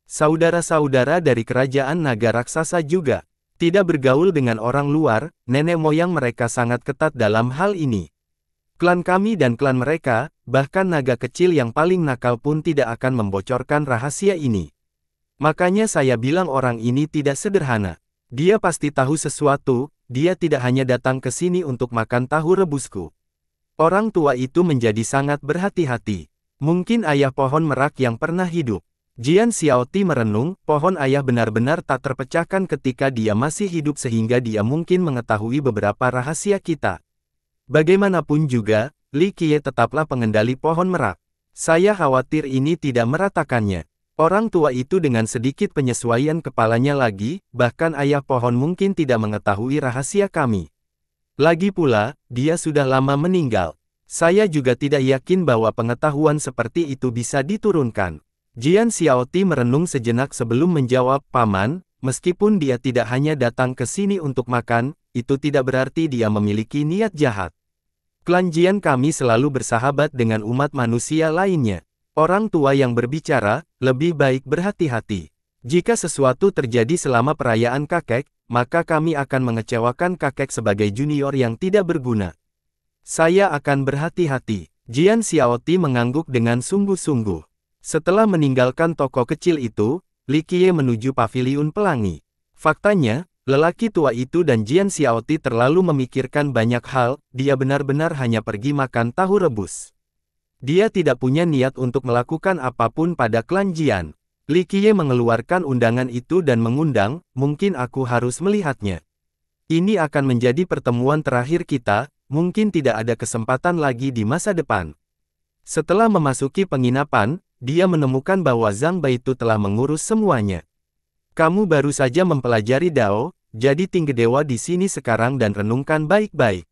Saudara-saudara dari kerajaan naga raksasa juga. Tidak bergaul dengan orang luar, nenek moyang mereka sangat ketat dalam hal ini. Klan kami dan klan mereka, bahkan naga kecil yang paling nakal pun tidak akan membocorkan rahasia ini. Makanya saya bilang orang ini tidak sederhana. Dia pasti tahu sesuatu, dia tidak hanya datang ke sini untuk makan tahu rebusku. Orang tua itu menjadi sangat berhati-hati. Mungkin ayah pohon merak yang pernah hidup. Jian Xiaoti merenung, pohon ayah benar-benar tak terpecahkan ketika dia masih hidup sehingga dia mungkin mengetahui beberapa rahasia kita. Bagaimanapun juga, Li Qiye tetaplah pengendali pohon merak. Saya khawatir ini tidak meratakannya. Orang tua itu dengan sedikit penyesuaian kepalanya lagi, bahkan ayah pohon mungkin tidak mengetahui rahasia kami. Lagi pula, dia sudah lama meninggal. Saya juga tidak yakin bahwa pengetahuan seperti itu bisa diturunkan. Jian Xiaoti merenung sejenak sebelum menjawab, Paman, meskipun dia tidak hanya datang ke sini untuk makan, itu tidak berarti dia memiliki niat jahat. Klan Jian kami selalu bersahabat dengan umat manusia lainnya. Orang tua yang berbicara, lebih baik berhati-hati. Jika sesuatu terjadi selama perayaan kakek, maka kami akan mengecewakan kakek sebagai junior yang tidak berguna. Saya akan berhati-hati. Jian Xiaoti mengangguk dengan sungguh-sungguh. Setelah meninggalkan toko kecil itu, Li Qiye menuju paviliun pelangi. Faktanya, lelaki tua itu dan Jian Xiaoti terlalu memikirkan banyak hal, dia benar-benar hanya pergi makan tahu rebus. Dia tidak punya niat untuk melakukan apapun pada klan Jian. Li Qiye mengeluarkan undangan itu dan mengundang, mungkin aku harus melihatnya. Ini akan menjadi pertemuan terakhir kita, mungkin tidak ada kesempatan lagi di masa depan. Setelah memasuki penginapan, dia menemukan bahwa Zhang itu telah mengurus semuanya. Kamu baru saja mempelajari Dao, jadi tinggi dewa di sini sekarang dan renungkan baik-baik.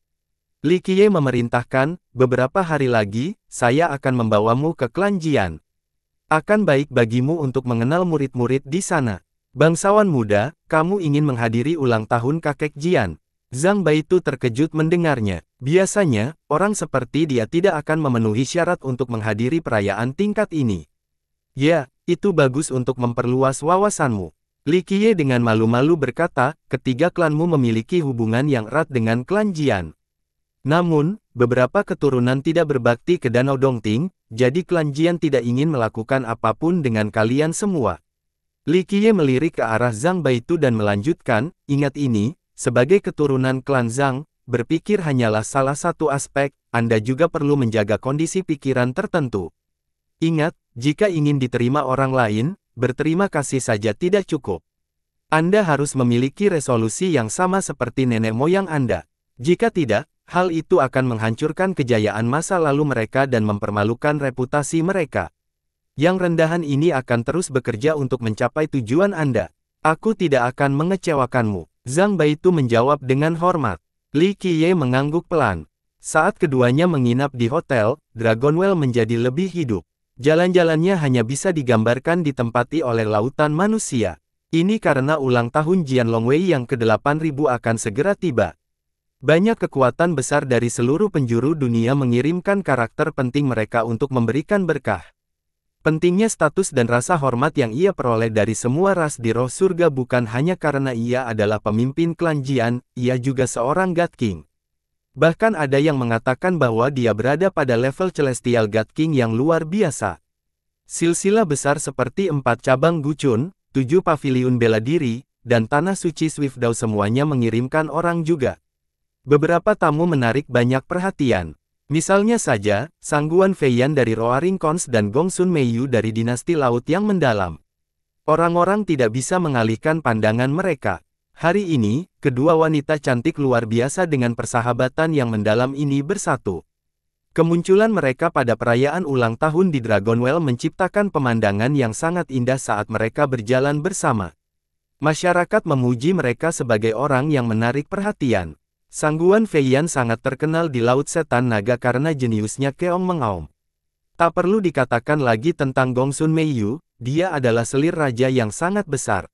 Li Qiye memerintahkan, beberapa hari lagi, saya akan membawamu ke Klan Jian. Akan baik bagimu untuk mengenal murid-murid di sana. Bangsawan muda, kamu ingin menghadiri ulang tahun kakek Jian. Zhang Baitu terkejut mendengarnya. Biasanya, orang seperti dia tidak akan memenuhi syarat untuk menghadiri perayaan tingkat ini. Ya, itu bagus untuk memperluas wawasanmu. Li Qiye dengan malu-malu berkata, ketiga klanmu memiliki hubungan yang erat dengan klan Jian. Namun, beberapa keturunan tidak berbakti ke Danau Dongting, jadi klan Jian tidak ingin melakukan apapun dengan kalian semua. Li Qiye melirik ke arah Zhang Baitu dan melanjutkan, ingat ini, sebagai keturunan klan Zhang, Berpikir hanyalah salah satu aspek, Anda juga perlu menjaga kondisi pikiran tertentu. Ingat, jika ingin diterima orang lain, berterima kasih saja tidak cukup. Anda harus memiliki resolusi yang sama seperti nenek moyang Anda. Jika tidak, hal itu akan menghancurkan kejayaan masa lalu mereka dan mempermalukan reputasi mereka. Yang rendahan ini akan terus bekerja untuk mencapai tujuan Anda. Aku tidak akan mengecewakanmu. Zhang Baitu menjawab dengan hormat. Li Qiye mengangguk pelan. Saat keduanya menginap di hotel, Dragonwell menjadi lebih hidup. Jalan-jalannya hanya bisa digambarkan ditempati oleh lautan manusia. Ini karena ulang tahun Jian Longwei yang ke-8000 akan segera tiba. Banyak kekuatan besar dari seluruh penjuru dunia mengirimkan karakter penting mereka untuk memberikan berkah. Pentingnya status dan rasa hormat yang ia peroleh dari semua ras di roh surga bukan hanya karena ia adalah pemimpin klan Jian, ia juga seorang God King. Bahkan ada yang mengatakan bahwa dia berada pada level Celestial God King yang luar biasa. Silsilah besar seperti empat cabang Gucun, tujuh pavilion bela diri, dan Tanah Suci Swift Dao semuanya mengirimkan orang juga. Beberapa tamu menarik banyak perhatian. Misalnya saja, Sangguan Feiyan dari Roaring Cons dan Gongsun Meiyu dari dinasti laut yang mendalam. Orang-orang tidak bisa mengalihkan pandangan mereka. Hari ini, kedua wanita cantik luar biasa dengan persahabatan yang mendalam ini bersatu. Kemunculan mereka pada perayaan ulang tahun di Dragonwell menciptakan pemandangan yang sangat indah saat mereka berjalan bersama. Masyarakat memuji mereka sebagai orang yang menarik perhatian. Sangguan Feiyan sangat terkenal di Laut Setan Naga karena jeniusnya keong mengaum. Tak perlu dikatakan lagi tentang Gongsun Meiyu, dia adalah selir raja yang sangat besar.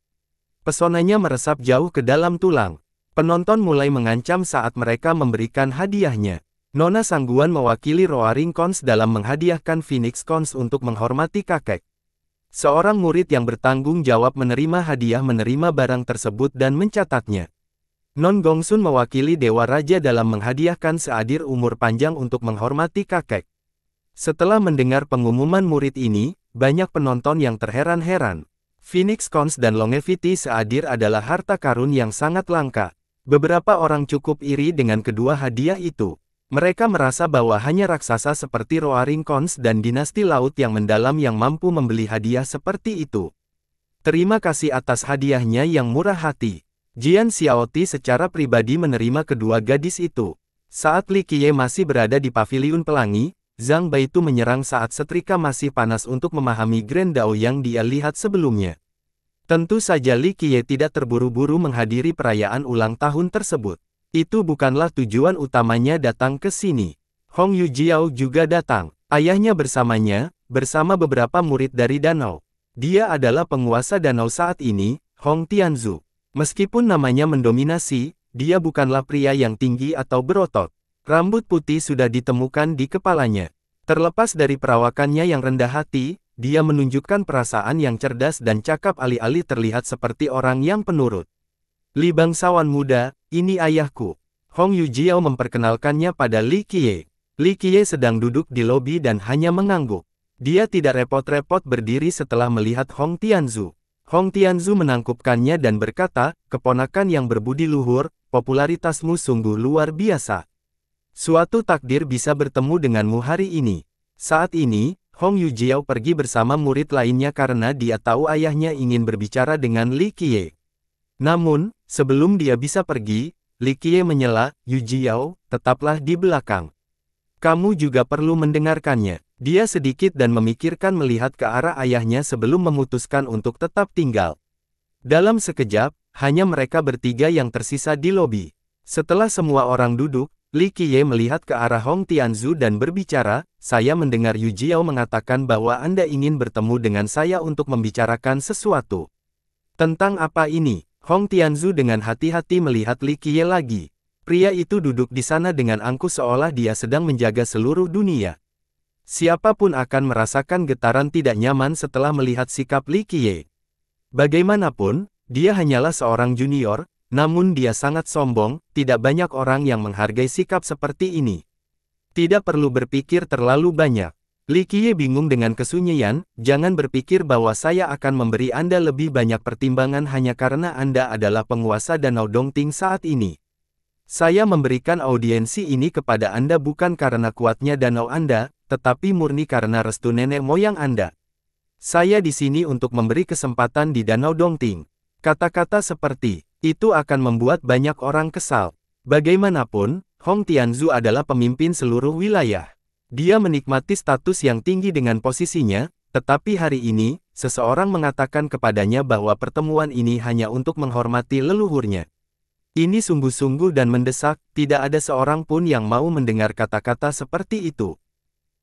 Pesonanya meresap jauh ke dalam tulang. Penonton mulai mengancam saat mereka memberikan hadiahnya. Nona Sangguan mewakili Roaring Cons dalam menghadiahkan Phoenix Cons untuk menghormati kakek. Seorang murid yang bertanggung jawab menerima hadiah menerima barang tersebut dan mencatatnya. Non Gongsun mewakili Dewa Raja dalam menghadiahkan seadir umur panjang untuk menghormati kakek. Setelah mendengar pengumuman murid ini, banyak penonton yang terheran-heran. Phoenix Cons dan longevity seadir adalah harta karun yang sangat langka. Beberapa orang cukup iri dengan kedua hadiah itu. Mereka merasa bahwa hanya raksasa seperti Roaring Cons dan dinasti laut yang mendalam yang mampu membeli hadiah seperti itu. Terima kasih atas hadiahnya yang murah hati. Jian Xiaoti secara pribadi menerima kedua gadis itu. Saat Li Qiye masih berada di Paviliun Pelangi, Zhang Bai itu menyerang saat setrika masih panas untuk memahami Grand Dao yang dia lihat sebelumnya. Tentu saja Li Qiye tidak terburu-buru menghadiri perayaan ulang tahun tersebut. Itu bukanlah tujuan utamanya datang ke sini. Hong Yu Jiao juga datang. Ayahnya bersamanya, bersama beberapa murid dari danau. Dia adalah penguasa danau saat ini, Hong Tianzu. Meskipun namanya mendominasi, dia bukanlah pria yang tinggi atau berotot. Rambut putih sudah ditemukan di kepalanya. Terlepas dari perawakannya yang rendah hati, dia menunjukkan perasaan yang cerdas dan cakap alih-alih terlihat seperti orang yang penurut. Li bangsawan muda, ini ayahku. Hong Yujiao memperkenalkannya pada Li Qiye. Li Qiye sedang duduk di lobi dan hanya mengangguk. Dia tidak repot-repot berdiri setelah melihat Hong Tianzu. Hong Tianzu menangkupkannya dan berkata, keponakan yang berbudi luhur, popularitasmu sungguh luar biasa. Suatu takdir bisa bertemu denganmu hari ini. Saat ini, Hong Yujiao pergi bersama murid lainnya karena dia tahu ayahnya ingin berbicara dengan Li Qiye. Namun, sebelum dia bisa pergi, Li Qiye menyela, Yujiao, tetaplah di belakang. Kamu juga perlu mendengarkannya. Dia sedikit dan memikirkan melihat ke arah ayahnya sebelum memutuskan untuk tetap tinggal. Dalam sekejap, hanya mereka bertiga yang tersisa di lobi. Setelah semua orang duduk, Li Qiye melihat ke arah Hong Tianzu dan berbicara, saya mendengar Yu Jiao mengatakan bahwa Anda ingin bertemu dengan saya untuk membicarakan sesuatu. Tentang apa ini? Hong Tianzu dengan hati-hati melihat Li Qiye lagi. Pria itu duduk di sana dengan angkuh seolah dia sedang menjaga seluruh dunia. Siapapun akan merasakan getaran tidak nyaman setelah melihat sikap Li Qiye. Bagaimanapun, dia hanyalah seorang junior, namun dia sangat sombong, tidak banyak orang yang menghargai sikap seperti ini. Tidak perlu berpikir terlalu banyak. Li Qiye bingung dengan kesunyian, jangan berpikir bahwa saya akan memberi Anda lebih banyak pertimbangan hanya karena Anda adalah penguasa Danau Dongting saat ini. Saya memberikan audiensi ini kepada Anda bukan karena kuatnya danau Anda, tetapi murni karena restu nenek moyang Anda. Saya di sini untuk memberi kesempatan di Danau Dongting. Kata-kata seperti itu akan membuat banyak orang kesal. Bagaimanapun, Hong Tianzu adalah pemimpin seluruh wilayah. Dia menikmati status yang tinggi dengan posisinya, tetapi hari ini, seseorang mengatakan kepadanya bahwa pertemuan ini hanya untuk menghormati leluhurnya. Ini sungguh-sungguh dan mendesak, tidak ada seorang pun yang mau mendengar kata-kata seperti itu.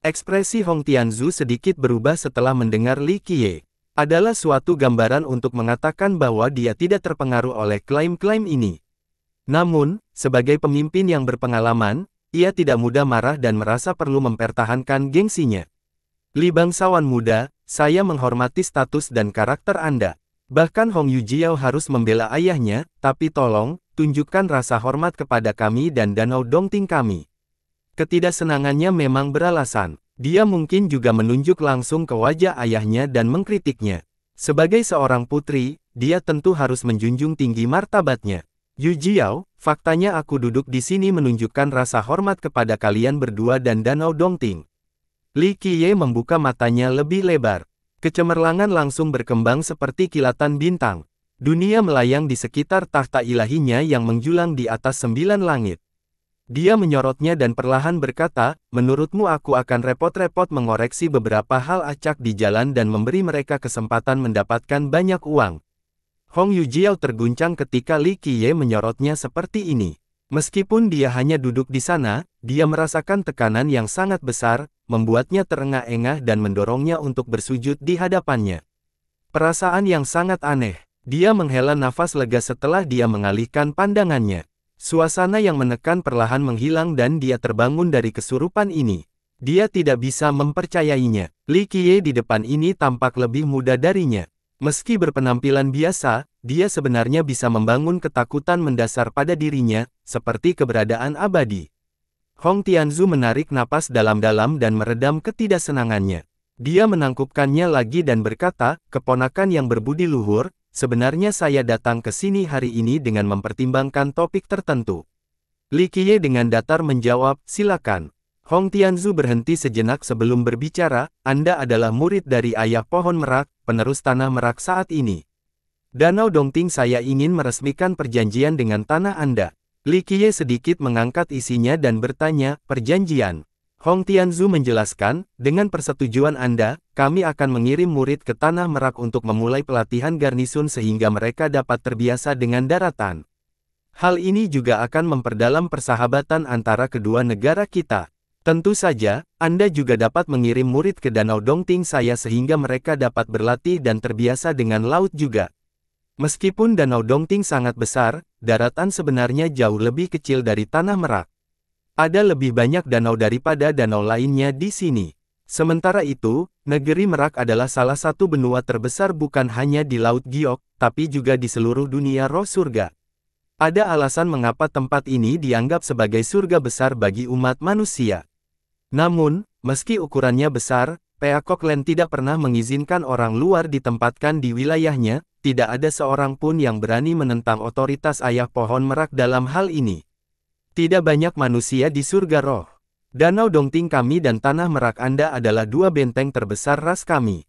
Ekspresi Hong Tianzu sedikit berubah setelah mendengar Li Qiye. Adalah suatu gambaran untuk mengatakan bahwa dia tidak terpengaruh oleh klaim-klaim ini. Namun, sebagai pemimpin yang berpengalaman, ia tidak mudah marah dan merasa perlu mempertahankan gengsinya. Li bangsawan muda, saya menghormati status dan karakter Anda. Bahkan Hong Yujiao harus membela ayahnya, tapi tolong, tunjukkan rasa hormat kepada kami dan danau dongting kami. Ketidaksenangannya memang beralasan. Dia mungkin juga menunjuk langsung ke wajah ayahnya dan mengkritiknya. Sebagai seorang putri, dia tentu harus menjunjung tinggi martabatnya. Yu Jiao, faktanya aku duduk di sini menunjukkan rasa hormat kepada kalian berdua dan Danau Dongting. Li Qiye membuka matanya lebih lebar. Kecemerlangan langsung berkembang seperti kilatan bintang. Dunia melayang di sekitar tahta ilahinya yang menjulang di atas sembilan langit. Dia menyorotnya dan perlahan berkata, menurutmu aku akan repot-repot mengoreksi beberapa hal acak di jalan dan memberi mereka kesempatan mendapatkan banyak uang. Hong Yu Jiao terguncang ketika Li Qiye menyorotnya seperti ini. Meskipun dia hanya duduk di sana, dia merasakan tekanan yang sangat besar, membuatnya terengah-engah dan mendorongnya untuk bersujud di hadapannya. Perasaan yang sangat aneh, dia menghela nafas lega setelah dia mengalihkan pandangannya. Suasana yang menekan perlahan menghilang dan dia terbangun dari kesurupan ini. Dia tidak bisa mempercayainya. Li Qiye di depan ini tampak lebih muda darinya. Meski berpenampilan biasa, dia sebenarnya bisa membangun ketakutan mendasar pada dirinya, seperti keberadaan abadi. Hong Tianzu menarik napas dalam-dalam dan meredam ketidaksenangannya. Dia menangkupkannya lagi dan berkata, keponakan yang berbudi luhur, Sebenarnya saya datang ke sini hari ini dengan mempertimbangkan topik tertentu. Li Qiye dengan datar menjawab, silakan. Hong Tianzu berhenti sejenak sebelum berbicara, Anda adalah murid dari ayah pohon merak, penerus tanah merak saat ini. Danau Dongting saya ingin meresmikan perjanjian dengan tanah Anda. Li Qiye sedikit mengangkat isinya dan bertanya, perjanjian. Hong Tianzu menjelaskan, dengan persetujuan Anda, kami akan mengirim murid ke Tanah Merak untuk memulai pelatihan garnisun sehingga mereka dapat terbiasa dengan daratan. Hal ini juga akan memperdalam persahabatan antara kedua negara kita. Tentu saja, Anda juga dapat mengirim murid ke Danau Dongting saya sehingga mereka dapat berlatih dan terbiasa dengan laut juga. Meskipun Danau Dongting sangat besar, daratan sebenarnya jauh lebih kecil dari Tanah Merak. Ada lebih banyak danau daripada danau lainnya di sini. Sementara itu, negeri Merak adalah salah satu benua terbesar bukan hanya di Laut Giok, tapi juga di seluruh dunia roh surga. Ada alasan mengapa tempat ini dianggap sebagai surga besar bagi umat manusia. Namun, meski ukurannya besar, Peacockland tidak pernah mengizinkan orang luar ditempatkan di wilayahnya, tidak ada seorang pun yang berani menentang otoritas ayah pohon merak dalam hal ini. Tidak banyak manusia di surga roh. Danau Dongting kami dan tanah merak Anda adalah dua benteng terbesar ras kami.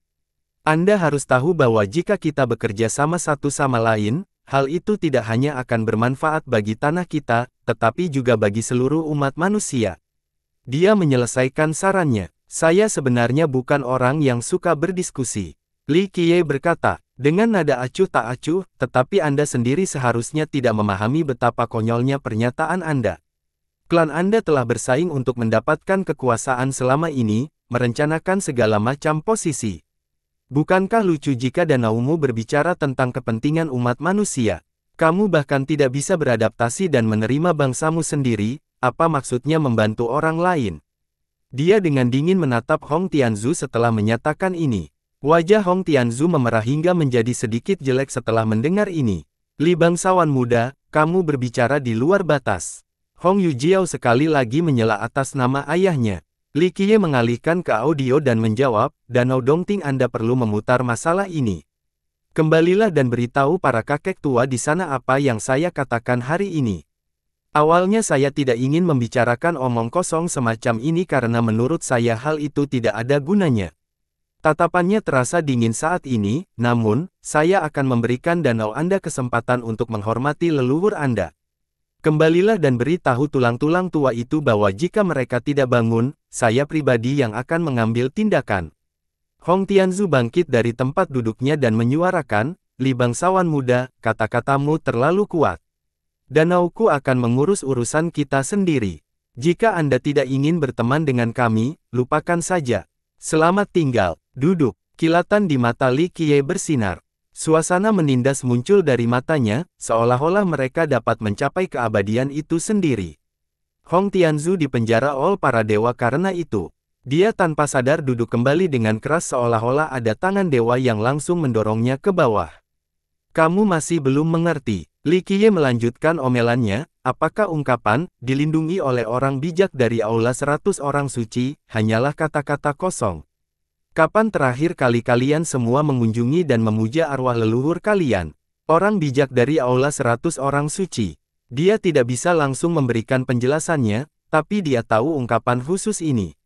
Anda harus tahu bahwa jika kita bekerja sama satu sama lain, hal itu tidak hanya akan bermanfaat bagi tanah kita, tetapi juga bagi seluruh umat manusia. Dia menyelesaikan sarannya, saya sebenarnya bukan orang yang suka berdiskusi. Li Qiye berkata, dengan nada acuh tak acuh, tetapi Anda sendiri seharusnya tidak memahami betapa konyolnya pernyataan Anda. Klan Anda telah bersaing untuk mendapatkan kekuasaan selama ini, merencanakan segala macam posisi. Bukankah lucu jika danaumu berbicara tentang kepentingan umat manusia? Kamu bahkan tidak bisa beradaptasi dan menerima bangsamu sendiri, apa maksudnya membantu orang lain? Dia dengan dingin menatap Hong Tianzu setelah menyatakan ini. Wajah Hong Tianzu memerah hingga menjadi sedikit jelek setelah mendengar ini. Li bangsawan muda, kamu berbicara di luar batas. Hong Yujiao sekali lagi menyela atas nama ayahnya. Li Qiye mengalihkan ke audio dan menjawab, Danau Dongting Anda perlu memutar masalah ini. Kembalilah dan beritahu para kakek tua di sana apa yang saya katakan hari ini. Awalnya saya tidak ingin membicarakan omong kosong semacam ini karena menurut saya hal itu tidak ada gunanya. Tatapannya terasa dingin saat ini, namun, saya akan memberikan danau Anda kesempatan untuk menghormati leluhur Anda. Kembalilah dan beritahu tulang-tulang tua itu bahwa jika mereka tidak bangun, saya pribadi yang akan mengambil tindakan. Hong Tianzu bangkit dari tempat duduknya dan menyuarakan, Li bangsawan muda, kata-katamu terlalu kuat. Danauku akan mengurus urusan kita sendiri. Jika Anda tidak ingin berteman dengan kami, lupakan saja. Selamat tinggal. Duduk, kilatan di mata Li Kie bersinar. Suasana menindas muncul dari matanya, seolah-olah mereka dapat mencapai keabadian itu sendiri. Hong Tianzu dipenjara oleh para dewa karena itu. Dia tanpa sadar duduk kembali dengan keras seolah-olah ada tangan dewa yang langsung mendorongnya ke bawah. Kamu masih belum mengerti. Li Qiye melanjutkan omelannya, apakah ungkapan, dilindungi oleh orang bijak dari aula seratus orang suci, hanyalah kata-kata kosong. Kapan terakhir kali kalian semua mengunjungi dan memuja arwah leluhur kalian? Orang bijak dari aula seratus orang suci. Dia tidak bisa langsung memberikan penjelasannya, tapi dia tahu ungkapan khusus ini.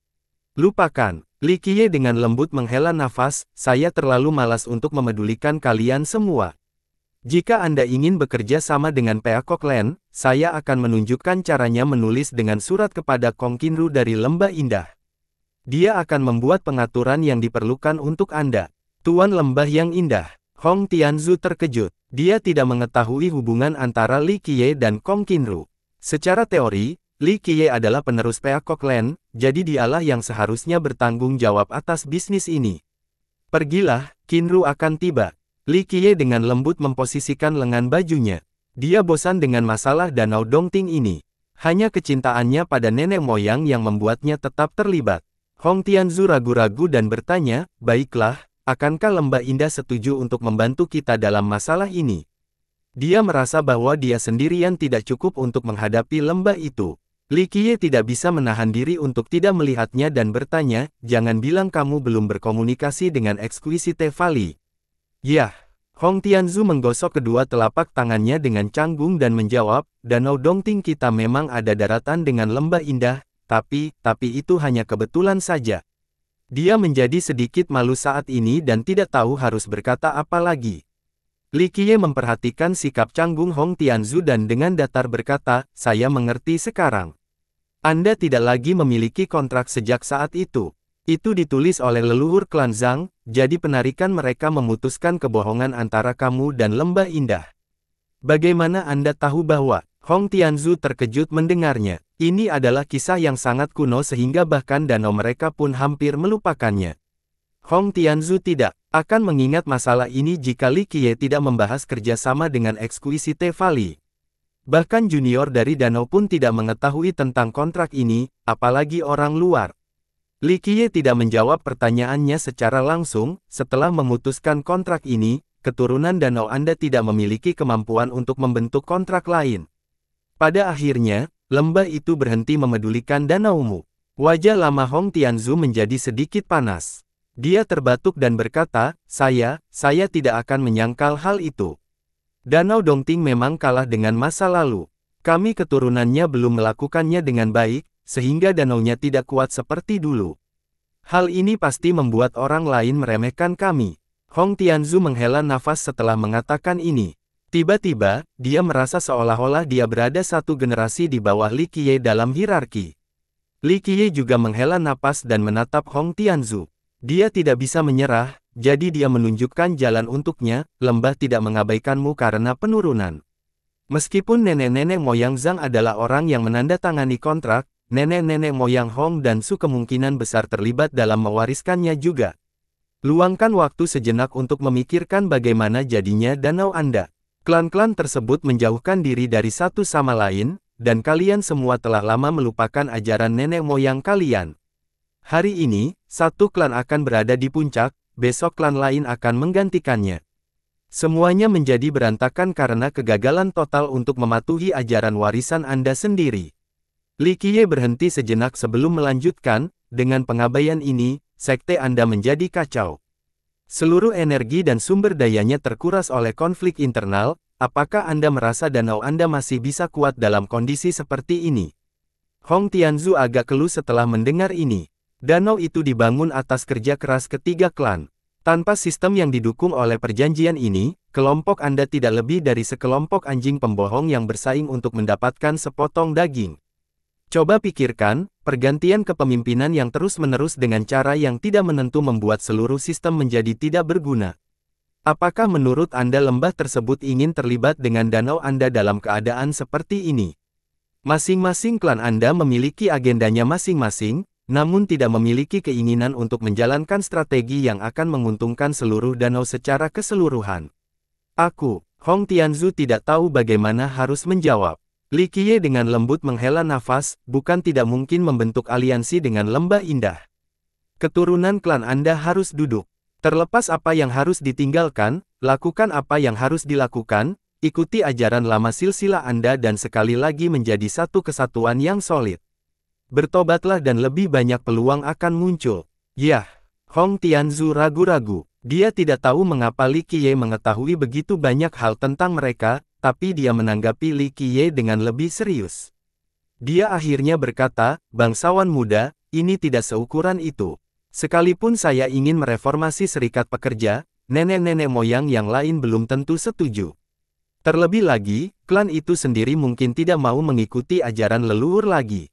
Lupakan, Likie dengan lembut menghela nafas, saya terlalu malas untuk memedulikan kalian semua. Jika Anda ingin bekerja sama dengan Peacock Land, saya akan menunjukkan caranya menulis dengan surat kepada Kong Kinru dari Lembah Indah. Dia akan membuat pengaturan yang diperlukan untuk Anda. Tuan Lembah yang Indah, Hong Tianzu terkejut. Dia tidak mengetahui hubungan antara Li Qiye dan Kong Kinru. Secara teori, Li Qiye adalah penerus Peacock Land, jadi dialah yang seharusnya bertanggung jawab atas bisnis ini. Pergilah, Kinru akan tiba. Li Qiye dengan lembut memposisikan lengan bajunya. Dia bosan dengan masalah Danau Dongting ini. Hanya kecintaannya pada nenek moyang yang membuatnya tetap terlibat. Hong Tianzu ragu-ragu dan bertanya, baiklah, akankah lembah indah setuju untuk membantu kita dalam masalah ini? Dia merasa bahwa dia sendirian tidak cukup untuk menghadapi lembah itu. Li Qiye tidak bisa menahan diri untuk tidak melihatnya dan bertanya, jangan bilang kamu belum berkomunikasi dengan Exquisite Valley. Yah, Hong Tianzu menggosok kedua telapak tangannya dengan canggung dan menjawab, Danau Dongting kita memang ada daratan dengan lembah indah, tapi, tapi itu hanya kebetulan saja. Dia menjadi sedikit malu saat ini dan tidak tahu harus berkata apa lagi. Li Qiye memperhatikan sikap canggung Hong Tianzu dan dengan datar berkata, saya mengerti sekarang. Anda tidak lagi memiliki kontrak sejak saat itu. Itu ditulis oleh leluhur klan Zhang, jadi penarikan mereka memutuskan kebohongan antara kamu dan lembah indah. Bagaimana Anda tahu bahwa Hong Tianzu terkejut mendengarnya. Ini adalah kisah yang sangat kuno sehingga bahkan danau mereka pun hampir melupakannya. Hong Tianzu tidak akan mengingat masalah ini jika Li Qiye tidak membahas kerjasama dengan Exquisite Valley. Bahkan junior dari danau pun tidak mengetahui tentang kontrak ini, apalagi orang luar. Li Qiye tidak menjawab pertanyaannya secara langsung, setelah memutuskan kontrak ini, keturunan danau Anda tidak memiliki kemampuan untuk membentuk kontrak lain. Pada akhirnya, lembah itu berhenti memedulikan danaumu. Wajah lama Hong Tianzu menjadi sedikit panas. Dia terbatuk dan berkata, saya, saya tidak akan menyangkal hal itu. Danau Dongting memang kalah dengan masa lalu. Kami keturunannya belum melakukannya dengan baik, sehingga danaunya tidak kuat seperti dulu. Hal ini pasti membuat orang lain meremehkan kami. Hong Tianzu menghela nafas setelah mengatakan ini. Tiba-tiba, dia merasa seolah-olah dia berada satu generasi di bawah Li Qiye dalam hierarki. Li Qiye juga menghela napas dan menatap Hong Tianzu. Dia tidak bisa menyerah, jadi dia menunjukkan jalan untuknya, lembah tidak mengabaikanmu karena penurunan. Meskipun nenek-nenek moyang Zhang adalah orang yang menandatangani kontrak, nenek-nenek moyang Hong dan Su kemungkinan besar terlibat dalam mewariskannya juga. Luangkan waktu sejenak untuk memikirkan bagaimana jadinya danau Anda. Klan-klan tersebut menjauhkan diri dari satu sama lain, dan kalian semua telah lama melupakan ajaran nenek moyang kalian. Hari ini, satu klan akan berada di puncak, besok klan lain akan menggantikannya. Semuanya menjadi berantakan karena kegagalan total untuk mematuhi ajaran warisan Anda sendiri. Likie berhenti sejenak sebelum melanjutkan, dengan pengabaian ini, sekte Anda menjadi kacau. Seluruh energi dan sumber dayanya terkuras oleh konflik internal, apakah Anda merasa danau Anda masih bisa kuat dalam kondisi seperti ini? Hong Tianzu agak keluh setelah mendengar ini. Danau itu dibangun atas kerja keras ketiga klan. Tanpa sistem yang didukung oleh perjanjian ini, kelompok Anda tidak lebih dari sekelompok anjing pembohong yang bersaing untuk mendapatkan sepotong daging. Coba pikirkan, Pergantian kepemimpinan yang terus-menerus dengan cara yang tidak menentu membuat seluruh sistem menjadi tidak berguna. Apakah menurut Anda lembah tersebut ingin terlibat dengan danau Anda dalam keadaan seperti ini? Masing-masing klan Anda memiliki agendanya masing-masing, namun tidak memiliki keinginan untuk menjalankan strategi yang akan menguntungkan seluruh danau secara keseluruhan. Aku, Hong Tianzu tidak tahu bagaimana harus menjawab. Li Qiye dengan lembut menghela nafas, bukan tidak mungkin membentuk aliansi dengan lembah indah. Keturunan klan Anda harus duduk. Terlepas apa yang harus ditinggalkan, lakukan apa yang harus dilakukan, ikuti ajaran lama silsilah Anda dan sekali lagi menjadi satu kesatuan yang solid. Bertobatlah dan lebih banyak peluang akan muncul. Yah, Hong Tianzu ragu-ragu. Dia tidak tahu mengapa Li Qiye mengetahui begitu banyak hal tentang mereka, tapi dia menanggapi Li Qiye dengan lebih serius. Dia akhirnya berkata, bangsawan muda, ini tidak seukuran itu. Sekalipun saya ingin mereformasi serikat pekerja, nenek-nenek moyang yang lain belum tentu setuju. Terlebih lagi, klan itu sendiri mungkin tidak mau mengikuti ajaran leluhur lagi.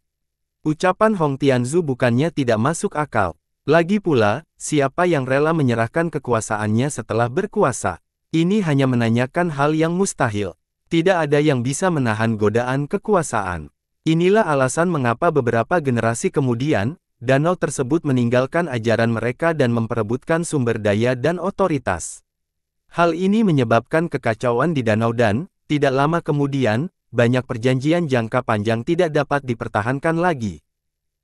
Ucapan Hong Tianzu bukannya tidak masuk akal. Lagi pula, siapa yang rela menyerahkan kekuasaannya setelah berkuasa? Ini hanya menanyakan hal yang mustahil. Tidak ada yang bisa menahan godaan kekuasaan. Inilah alasan mengapa beberapa generasi kemudian, danau tersebut meninggalkan ajaran mereka dan memperebutkan sumber daya dan otoritas. Hal ini menyebabkan kekacauan di danau dan, tidak lama kemudian, banyak perjanjian jangka panjang tidak dapat dipertahankan lagi.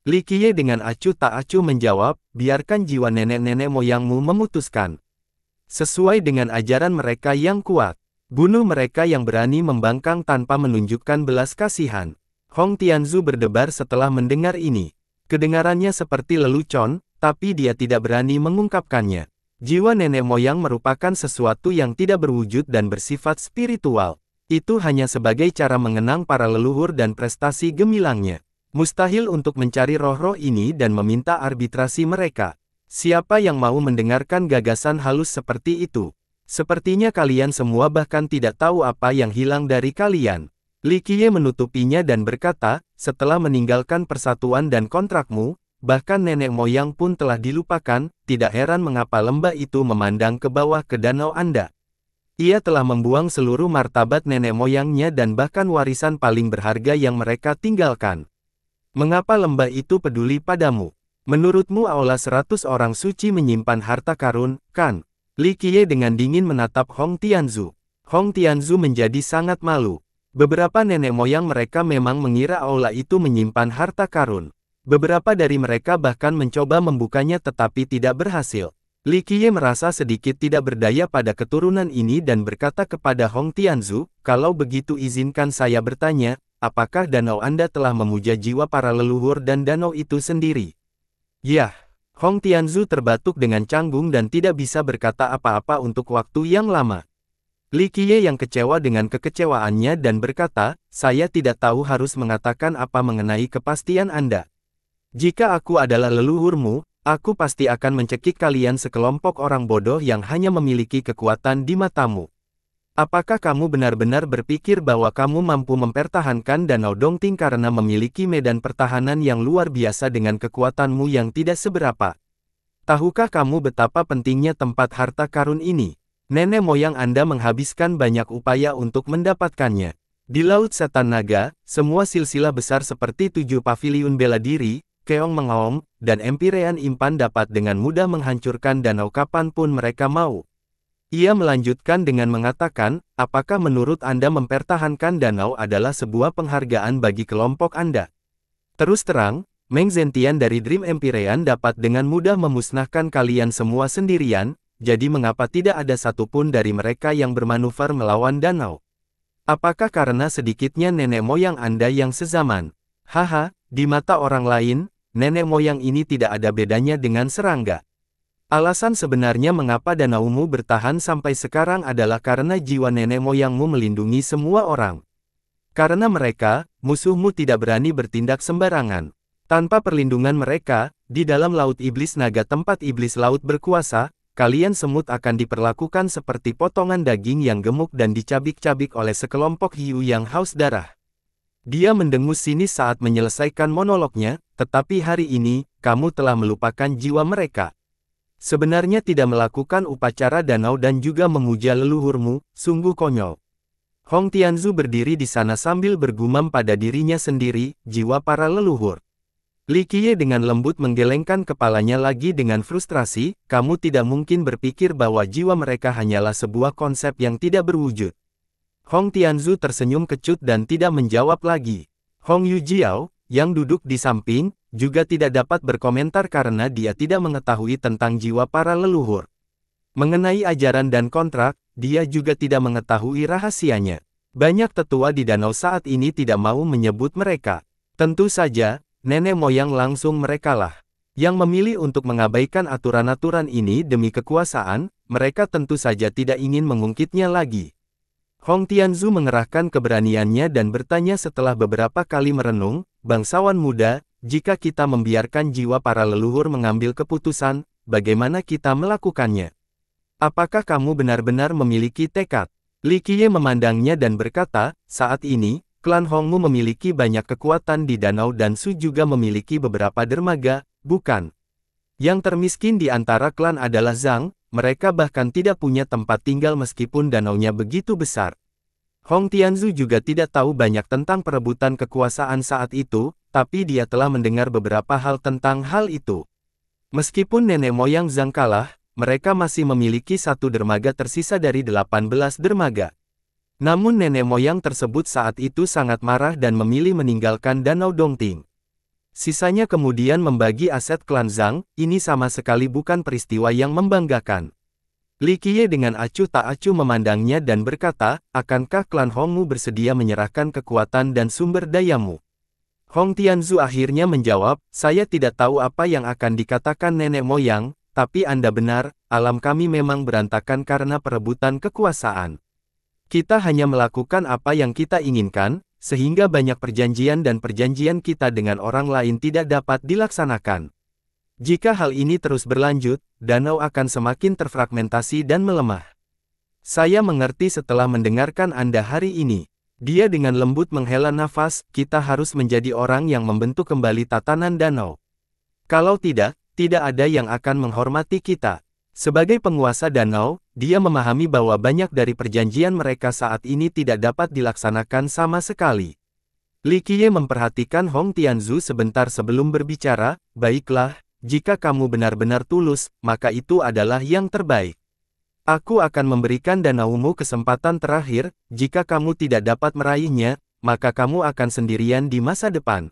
Likie dengan acuh tak acuh menjawab, biarkan jiwa nenek-nenek moyangmu memutuskan. Sesuai dengan ajaran mereka yang kuat, bunuh mereka yang berani membangkang tanpa menunjukkan belas kasihan. Hong Tianzu berdebar setelah mendengar ini. Kedengarannya seperti lelucon, tapi dia tidak berani mengungkapkannya. Jiwa nenek moyang merupakan sesuatu yang tidak berwujud dan bersifat spiritual. Itu hanya sebagai cara mengenang para leluhur dan prestasi gemilangnya. Mustahil untuk mencari roh-roh ini dan meminta arbitrasi mereka. Siapa yang mau mendengarkan gagasan halus seperti itu? Sepertinya kalian semua bahkan tidak tahu apa yang hilang dari kalian. Li menutupinya dan berkata, setelah meninggalkan persatuan dan kontrakmu, bahkan nenek moyang pun telah dilupakan, tidak heran mengapa lembah itu memandang ke bawah ke danau Anda. Ia telah membuang seluruh martabat nenek moyangnya dan bahkan warisan paling berharga yang mereka tinggalkan. Mengapa lembah itu peduli padamu? Menurutmu aula seratus orang suci menyimpan harta karun, kan? Li Qiye dengan dingin menatap Hong Tianzu. Hong Tianzu menjadi sangat malu. Beberapa nenek moyang mereka memang mengira aula itu menyimpan harta karun. Beberapa dari mereka bahkan mencoba membukanya tetapi tidak berhasil. Li Qiye merasa sedikit tidak berdaya pada keturunan ini dan berkata kepada Hong Tianzu, kalau begitu izinkan saya bertanya, apakah danau Anda telah memuja jiwa para leluhur dan danau itu sendiri? Ya, Hong Tianzu terbatuk dengan canggung dan tidak bisa berkata apa-apa untuk waktu yang lama. Li Qiye yang kecewa dengan kekecewaannya dan berkata, saya tidak tahu harus mengatakan apa mengenai kepastian Anda. Jika aku adalah leluhurmu, aku pasti akan mencekik kalian sekelompok orang bodoh yang hanya memiliki kekuatan di matamu. Apakah kamu benar-benar berpikir bahwa kamu mampu mempertahankan Danau Dongting karena memiliki medan pertahanan yang luar biasa dengan kekuatanmu yang tidak seberapa? Tahukah kamu betapa pentingnya tempat harta karun ini? Nenek moyang Anda menghabiskan banyak upaya untuk mendapatkannya. Di Laut Setan Naga, semua silsilah besar seperti tujuh pavilion bela diri, Keong Mengaom, dan Empirean Impan dapat dengan mudah menghancurkan danau kapanpun mereka mau. Ia melanjutkan dengan mengatakan, apakah menurut Anda mempertahankan danau adalah sebuah penghargaan bagi kelompok Anda? Terus terang, Meng Zentian dari Dream Empirean dapat dengan mudah memusnahkan kalian semua sendirian, jadi mengapa tidak ada satupun dari mereka yang bermanuver melawan danau? Apakah karena sedikitnya nenek moyang Anda yang sezaman? Haha, di mata orang lain, nenek moyang ini tidak ada bedanya dengan serangga. Alasan sebenarnya mengapa danaumu bertahan sampai sekarang adalah karena jiwa nenek moyangmu melindungi semua orang. Karena mereka, musuhmu tidak berani bertindak sembarangan. Tanpa perlindungan mereka, di dalam laut iblis naga tempat iblis laut berkuasa, kalian semut akan diperlakukan seperti potongan daging yang gemuk dan dicabik-cabik oleh sekelompok hiu yang haus darah. Dia mendengus sinis saat menyelesaikan monolognya, tetapi hari ini, kamu telah melupakan jiwa mereka. Sebenarnya tidak melakukan upacara danau dan juga menguja leluhurmu, sungguh konyol. Hong Tianzu berdiri di sana sambil bergumam pada dirinya sendiri, jiwa para leluhur. Li Qiye dengan lembut menggelengkan kepalanya lagi dengan frustrasi, kamu tidak mungkin berpikir bahwa jiwa mereka hanyalah sebuah konsep yang tidak berwujud. Hong Tianzu tersenyum kecut dan tidak menjawab lagi. Hong Yujiao, yang duduk di samping, juga tidak dapat berkomentar karena dia tidak mengetahui tentang jiwa para leluhur. Mengenai ajaran dan kontrak, dia juga tidak mengetahui rahasianya. Banyak tetua di danau saat ini tidak mau menyebut mereka. Tentu saja, nenek moyang langsung merekalah. Yang memilih untuk mengabaikan aturan-aturan ini demi kekuasaan, mereka tentu saja tidak ingin mengungkitnya lagi. Hong Tianzu mengerahkan keberaniannya dan bertanya setelah beberapa kali merenung, bangsawan muda, jika kita membiarkan jiwa para leluhur mengambil keputusan, bagaimana kita melakukannya? Apakah kamu benar-benar memiliki tekad? Li Qiye memandangnya dan berkata, saat ini, klan Hongmu memiliki banyak kekuatan di danau dan Su juga memiliki beberapa dermaga, bukan? Yang termiskin di antara klan adalah Zhang, mereka bahkan tidak punya tempat tinggal meskipun danaunya begitu besar. Hong Tianzu juga tidak tahu banyak tentang perebutan kekuasaan saat itu, tapi dia telah mendengar beberapa hal tentang hal itu. Meskipun nenek moyang Zhang kalah, mereka masih memiliki satu dermaga tersisa dari 18 dermaga. Namun nenek moyang tersebut saat itu sangat marah dan memilih meninggalkan Danau Dongting. Sisanya kemudian membagi aset klan Zhang, ini sama sekali bukan peristiwa yang membanggakan. Li Qiye dengan acuh tak acuh memandangnya dan berkata, akankah klan Hongmu bersedia menyerahkan kekuatan dan sumber dayamu? Hong Tianzu akhirnya menjawab, saya tidak tahu apa yang akan dikatakan nenek moyang, tapi Anda benar, alam kami memang berantakan karena perebutan kekuasaan. Kita hanya melakukan apa yang kita inginkan, sehingga banyak perjanjian dan perjanjian kita dengan orang lain tidak dapat dilaksanakan. Jika hal ini terus berlanjut, danau akan semakin terfragmentasi dan melemah. Saya mengerti setelah mendengarkan Anda hari ini. Dia dengan lembut menghela nafas, kita harus menjadi orang yang membentuk kembali tatanan danau. Kalau tidak, tidak ada yang akan menghormati kita. Sebagai penguasa danau, dia memahami bahwa banyak dari perjanjian mereka saat ini tidak dapat dilaksanakan sama sekali. Li Qiye memperhatikan Hong Tianzu sebentar sebelum berbicara, baiklah, jika kamu benar-benar tulus, maka itu adalah yang terbaik. Aku akan memberikan danaumu kesempatan terakhir, jika kamu tidak dapat meraihnya, maka kamu akan sendirian di masa depan.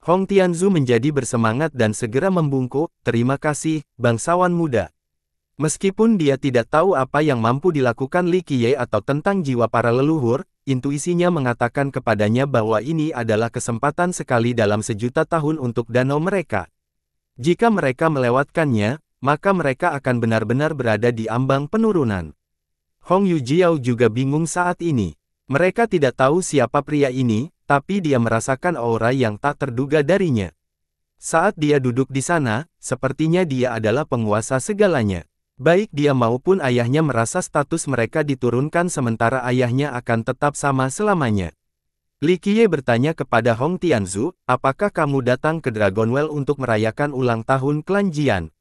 Hong Tianzu menjadi bersemangat dan segera membungkuk, terima kasih, bangsawan muda. Meskipun dia tidak tahu apa yang mampu dilakukan Li Qiye atau tentang jiwa para leluhur, intuisinya mengatakan kepadanya bahwa ini adalah kesempatan sekali dalam sejuta tahun untuk danau mereka. Jika mereka melewatkannya, maka mereka akan benar-benar berada di ambang penurunan. Hong Yujiao juga bingung saat ini. Mereka tidak tahu siapa pria ini, tapi dia merasakan aura yang tak terduga darinya. Saat dia duduk di sana, sepertinya dia adalah penguasa segalanya. Baik dia maupun ayahnya merasa status mereka diturunkan sementara ayahnya akan tetap sama selamanya. Li Qiye bertanya kepada Hong Tianzu, apakah kamu datang ke Dragonwell untuk merayakan ulang tahun Klan Jian?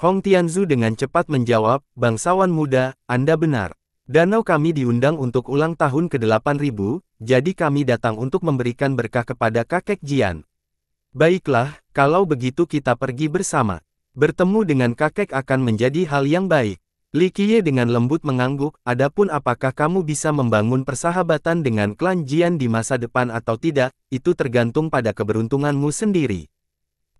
Hong Tianzu dengan cepat menjawab, bangsawan muda, Anda benar. Danau kami diundang untuk ulang tahun ke-8000, jadi kami datang untuk memberikan berkah kepada kakek Jian. Baiklah, kalau begitu kita pergi bersama. Bertemu dengan kakek akan menjadi hal yang baik. Li Qiye dengan lembut mengangguk, adapun apakah kamu bisa membangun persahabatan dengan klan Jian di masa depan atau tidak, itu tergantung pada keberuntunganmu sendiri.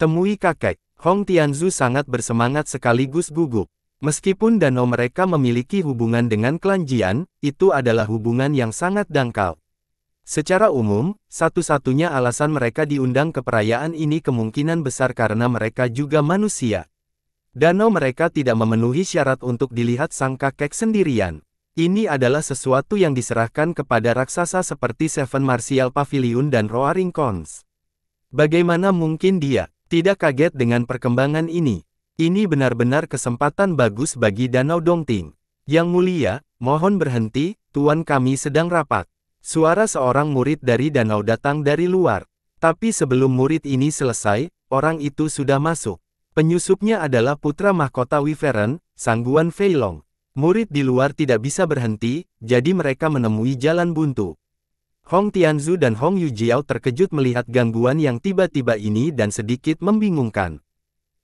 Temui kakek. Hong Tianzu sangat bersemangat sekaligus gugup. Meskipun danau mereka memiliki hubungan dengan Klan Jian, itu adalah hubungan yang sangat dangkal. Secara umum, satu-satunya alasan mereka diundang ke perayaan ini kemungkinan besar karena mereka juga manusia. Danau mereka tidak memenuhi syarat untuk dilihat sang kakek sendirian. Ini adalah sesuatu yang diserahkan kepada raksasa seperti Seven Martial Pavilion dan Roaring Cons. Bagaimana mungkin dia tidak kaget dengan perkembangan ini. Ini benar-benar kesempatan bagus bagi Danau Dongting. Yang mulia, mohon berhenti, tuan kami sedang rapat. Suara seorang murid dari danau datang dari luar. Tapi sebelum murid ini selesai, orang itu sudah masuk. Penyusupnya adalah putra mahkota Wiferen, Sangguan Feilong. Murid di luar tidak bisa berhenti, jadi mereka menemui jalan buntu. Hong Tianzu dan Hong Yujiao terkejut melihat gangguan yang tiba-tiba ini dan sedikit membingungkan.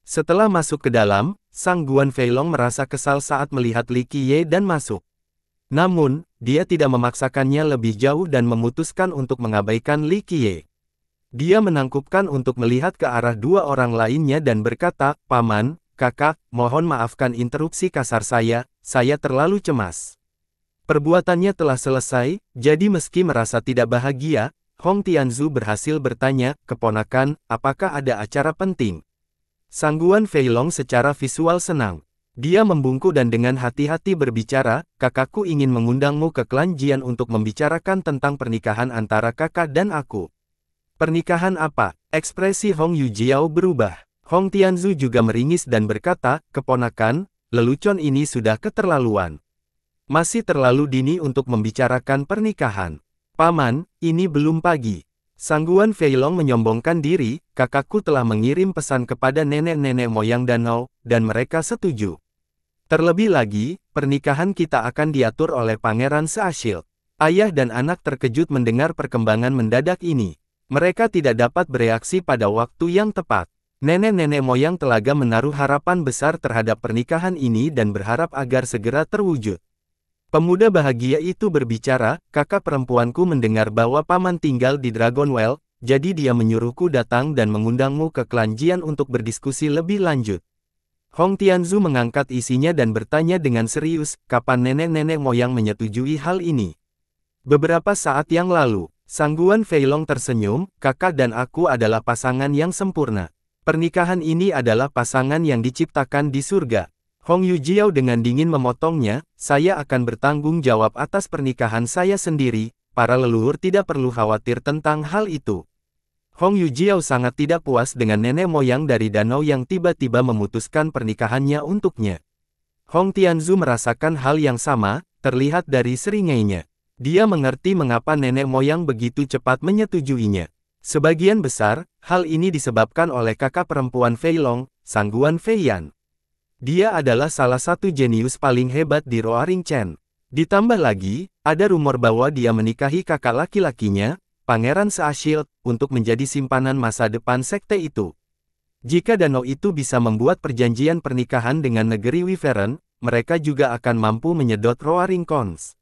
Setelah masuk ke dalam, Sang Guan Feilong merasa kesal saat melihat Li Qiye dan masuk. Namun, dia tidak memaksakannya lebih jauh dan memutuskan untuk mengabaikan Li Qiye. Dia menangkupkan untuk melihat ke arah dua orang lainnya dan berkata, Paman, kakak, mohon maafkan interupsi kasar saya, saya terlalu cemas. Perbuatannya telah selesai, jadi meski merasa tidak bahagia, Hong Tianzu berhasil bertanya, keponakan, apakah ada acara penting? Sangguan Feilong secara visual senang. Dia membungkuk dan dengan hati-hati berbicara, kakakku ingin mengundangmu ke klan Jian untuk membicarakan tentang pernikahan antara kakak dan aku. Pernikahan apa? Ekspresi Hong Yu Jiao berubah. Hong Tianzu juga meringis dan berkata, keponakan, lelucon ini sudah keterlaluan. Masih terlalu dini untuk membicarakan pernikahan. Paman, ini belum pagi. Sangguan Feilong menyombongkan diri, kakakku telah mengirim pesan kepada nenek-nenek moyang danau, dan mereka setuju. Terlebih lagi, pernikahan kita akan diatur oleh Pangeran Seasil. Ayah dan anak terkejut mendengar perkembangan mendadak ini. Mereka tidak dapat bereaksi pada waktu yang tepat. Nenek-nenek moyang telaga menaruh harapan besar terhadap pernikahan ini dan berharap agar segera terwujud. Pemuda bahagia itu berbicara, kakak perempuanku mendengar bahwa paman tinggal di Dragonwell, jadi dia menyuruhku datang dan mengundangmu ke Kelanjian untuk berdiskusi lebih lanjut. Hong Tianzu mengangkat isinya dan bertanya dengan serius, kapan nenek-nenek moyang menyetujui hal ini? Beberapa saat yang lalu, Sangguan Feilong tersenyum, kakak dan aku adalah pasangan yang sempurna. Pernikahan ini adalah pasangan yang diciptakan di surga. Hong Yu Jiao dengan dingin memotongnya, saya akan bertanggung jawab atas pernikahan saya sendiri, para leluhur tidak perlu khawatir tentang hal itu. Hong Yu Jiao sangat tidak puas dengan nenek moyang dari danau yang tiba-tiba memutuskan pernikahannya untuknya. Hong Tianzu merasakan hal yang sama, terlihat dari seringainya. Dia mengerti mengapa nenek moyang begitu cepat menyetujuinya. Sebagian besar, hal ini disebabkan oleh kakak perempuan Fei Long, sangguan Fei Yan. Dia adalah salah satu jenius paling hebat di Roaring Chen. Ditambah lagi, ada rumor bahwa dia menikahi kakak laki-lakinya, Pangeran Seashield, untuk menjadi simpanan masa depan sekte itu. Jika danau itu bisa membuat perjanjian pernikahan dengan negeri Wyvern, mereka juga akan mampu menyedot Roaring Cons.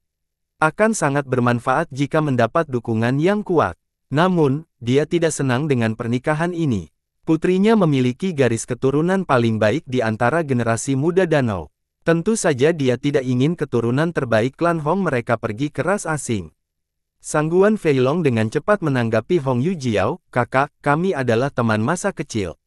Akan sangat bermanfaat jika mendapat dukungan yang kuat. Namun, dia tidak senang dengan pernikahan ini. Putrinya memiliki garis keturunan paling baik di antara generasi muda Danau. Tentu saja dia tidak ingin keturunan terbaik klan Hong mereka pergi ke ras asing. Sangguan Feilong dengan cepat menanggapi Hong Yu Jiao, kakak, kami adalah teman masa kecil.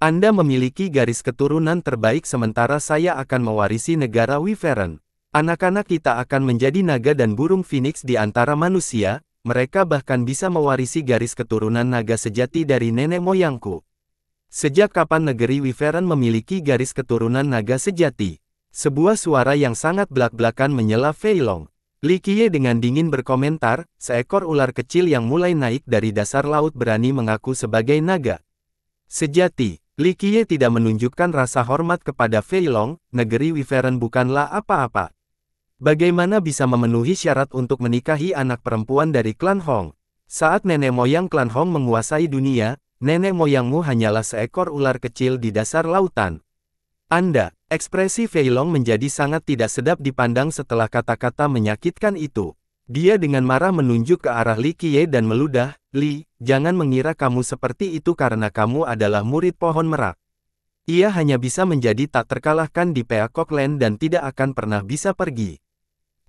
Anda memiliki garis keturunan terbaik sementara saya akan mewarisi negara Wiferen. Anak-anak kita akan menjadi naga dan burung phoenix di antara manusia, mereka bahkan bisa mewarisi garis keturunan naga sejati dari nenek moyangku. Sejak kapan negeri Wyvern memiliki garis keturunan naga sejati? Sebuah suara yang sangat belak-belakan menyela Feilong. Li Qiye dengan dingin berkomentar, seekor ular kecil yang mulai naik dari dasar laut berani mengaku sebagai naga. Sejati, Li Qiye tidak menunjukkan rasa hormat kepada Feilong, negeri Wyvern bukanlah apa-apa. Bagaimana bisa memenuhi syarat untuk menikahi anak perempuan dari klan Hong? Saat nenek moyang klan Hong menguasai dunia, nenek moyangmu hanyalah seekor ular kecil di dasar lautan. Anda, ekspresi Feilong menjadi sangat tidak sedap dipandang setelah kata-kata menyakitkan itu. Dia dengan marah menunjuk ke arah Li Qiye dan meludah, Li, jangan mengira kamu seperti itu karena kamu adalah murid pohon merak. Ia hanya bisa menjadi tak terkalahkan di Peacock Land dan tidak akan pernah bisa pergi.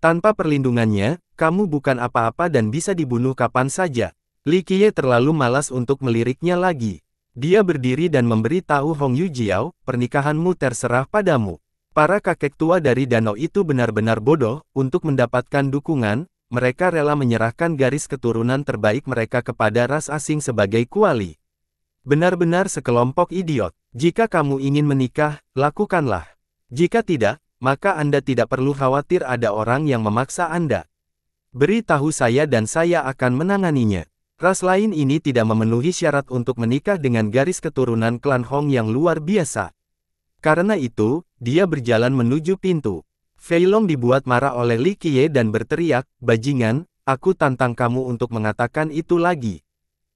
Tanpa perlindungannya, kamu bukan apa-apa dan bisa dibunuh kapan saja. Li Qiye terlalu malas untuk meliriknya lagi. Dia berdiri dan memberi tahu Hong Yu Jiao, pernikahanmu terserah padamu. Para kakek tua dari danau itu benar-benar bodoh, untuk mendapatkan dukungan, mereka rela menyerahkan garis keturunan terbaik mereka kepada ras asing sebagai kuali. Benar-benar sekelompok idiot. Jika kamu ingin menikah, lakukanlah. Jika tidak, maka Anda tidak perlu khawatir ada orang yang memaksa Anda. Beritahu saya dan saya akan menanganinya. Ras lain ini tidak memenuhi syarat untuk menikah dengan garis keturunan klan Hong yang luar biasa. Karena itu, dia berjalan menuju pintu. Feilong dibuat marah oleh Li Qiye dan berteriak, Bajingan, aku tantang kamu untuk mengatakan itu lagi.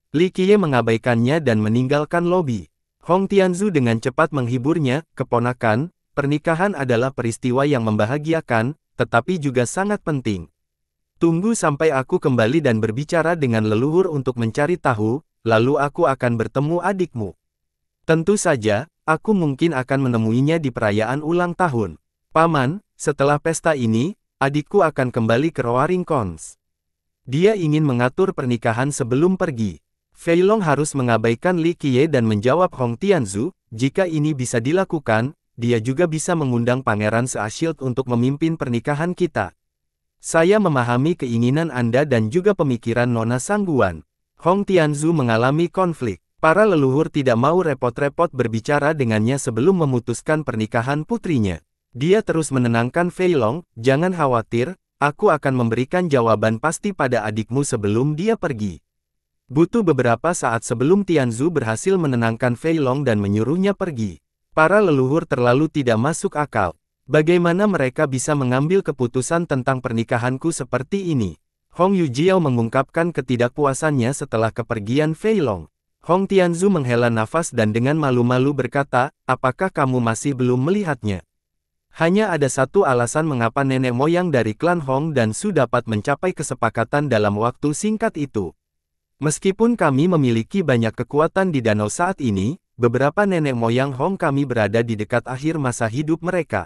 Li Qiye mengabaikannya dan meninggalkan lobi. Hong Tianzu dengan cepat menghiburnya, keponakan, pernikahan adalah peristiwa yang membahagiakan, tetapi juga sangat penting. Tunggu sampai aku kembali dan berbicara dengan leluhur untuk mencari tahu, lalu aku akan bertemu adikmu. Tentu saja, aku mungkin akan menemuinya di perayaan ulang tahun. Paman, setelah pesta ini, adikku akan kembali ke Roaring Kongs. Dia ingin mengatur pernikahan sebelum pergi. Fei Long harus mengabaikan Li Qiye dan menjawab Hong Tianzu, jika ini bisa dilakukan, dia juga bisa mengundang Pangeran Seashield untuk memimpin pernikahan kita. Saya memahami keinginan Anda dan juga pemikiran Nona Sangguan. Hong Tianzu mengalami konflik. Para leluhur tidak mau repot-repot berbicara dengannya sebelum memutuskan pernikahan putrinya. Dia terus menenangkan Fei Long, jangan khawatir, aku akan memberikan jawaban pasti pada adikmu sebelum dia pergi. Butuh beberapa saat sebelum Tianzu berhasil menenangkan Fei Long dan menyuruhnya pergi. Para leluhur terlalu tidak masuk akal. Bagaimana mereka bisa mengambil keputusan tentang pernikahanku seperti ini? Hong Yu Jiao mengungkapkan ketidakpuasannya setelah kepergian Fei Long. Hong Tianzu menghela nafas dan dengan malu-malu berkata, apakah kamu masih belum melihatnya? Hanya ada satu alasan mengapa nenek moyang dari klan Hong dan Su dapat mencapai kesepakatan dalam waktu singkat itu. Meskipun kami memiliki banyak kekuatan di danau saat ini, beberapa nenek moyang Hong kami berada di dekat akhir masa hidup mereka.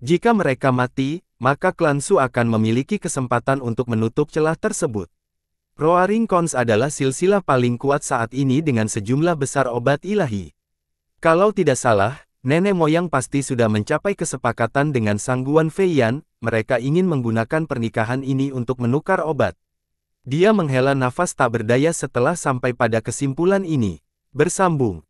Jika mereka mati, maka klan Su akan memiliki kesempatan untuk menutup celah tersebut. Roaring Kons adalah silsilah paling kuat saat ini dengan sejumlah besar obat ilahi. Kalau tidak salah, nenek moyang pasti sudah mencapai kesepakatan dengan Sangguan Feiyan, mereka ingin menggunakan pernikahan ini untuk menukar obat. Dia menghela nafas tak berdaya setelah sampai pada kesimpulan ini. Bersambung.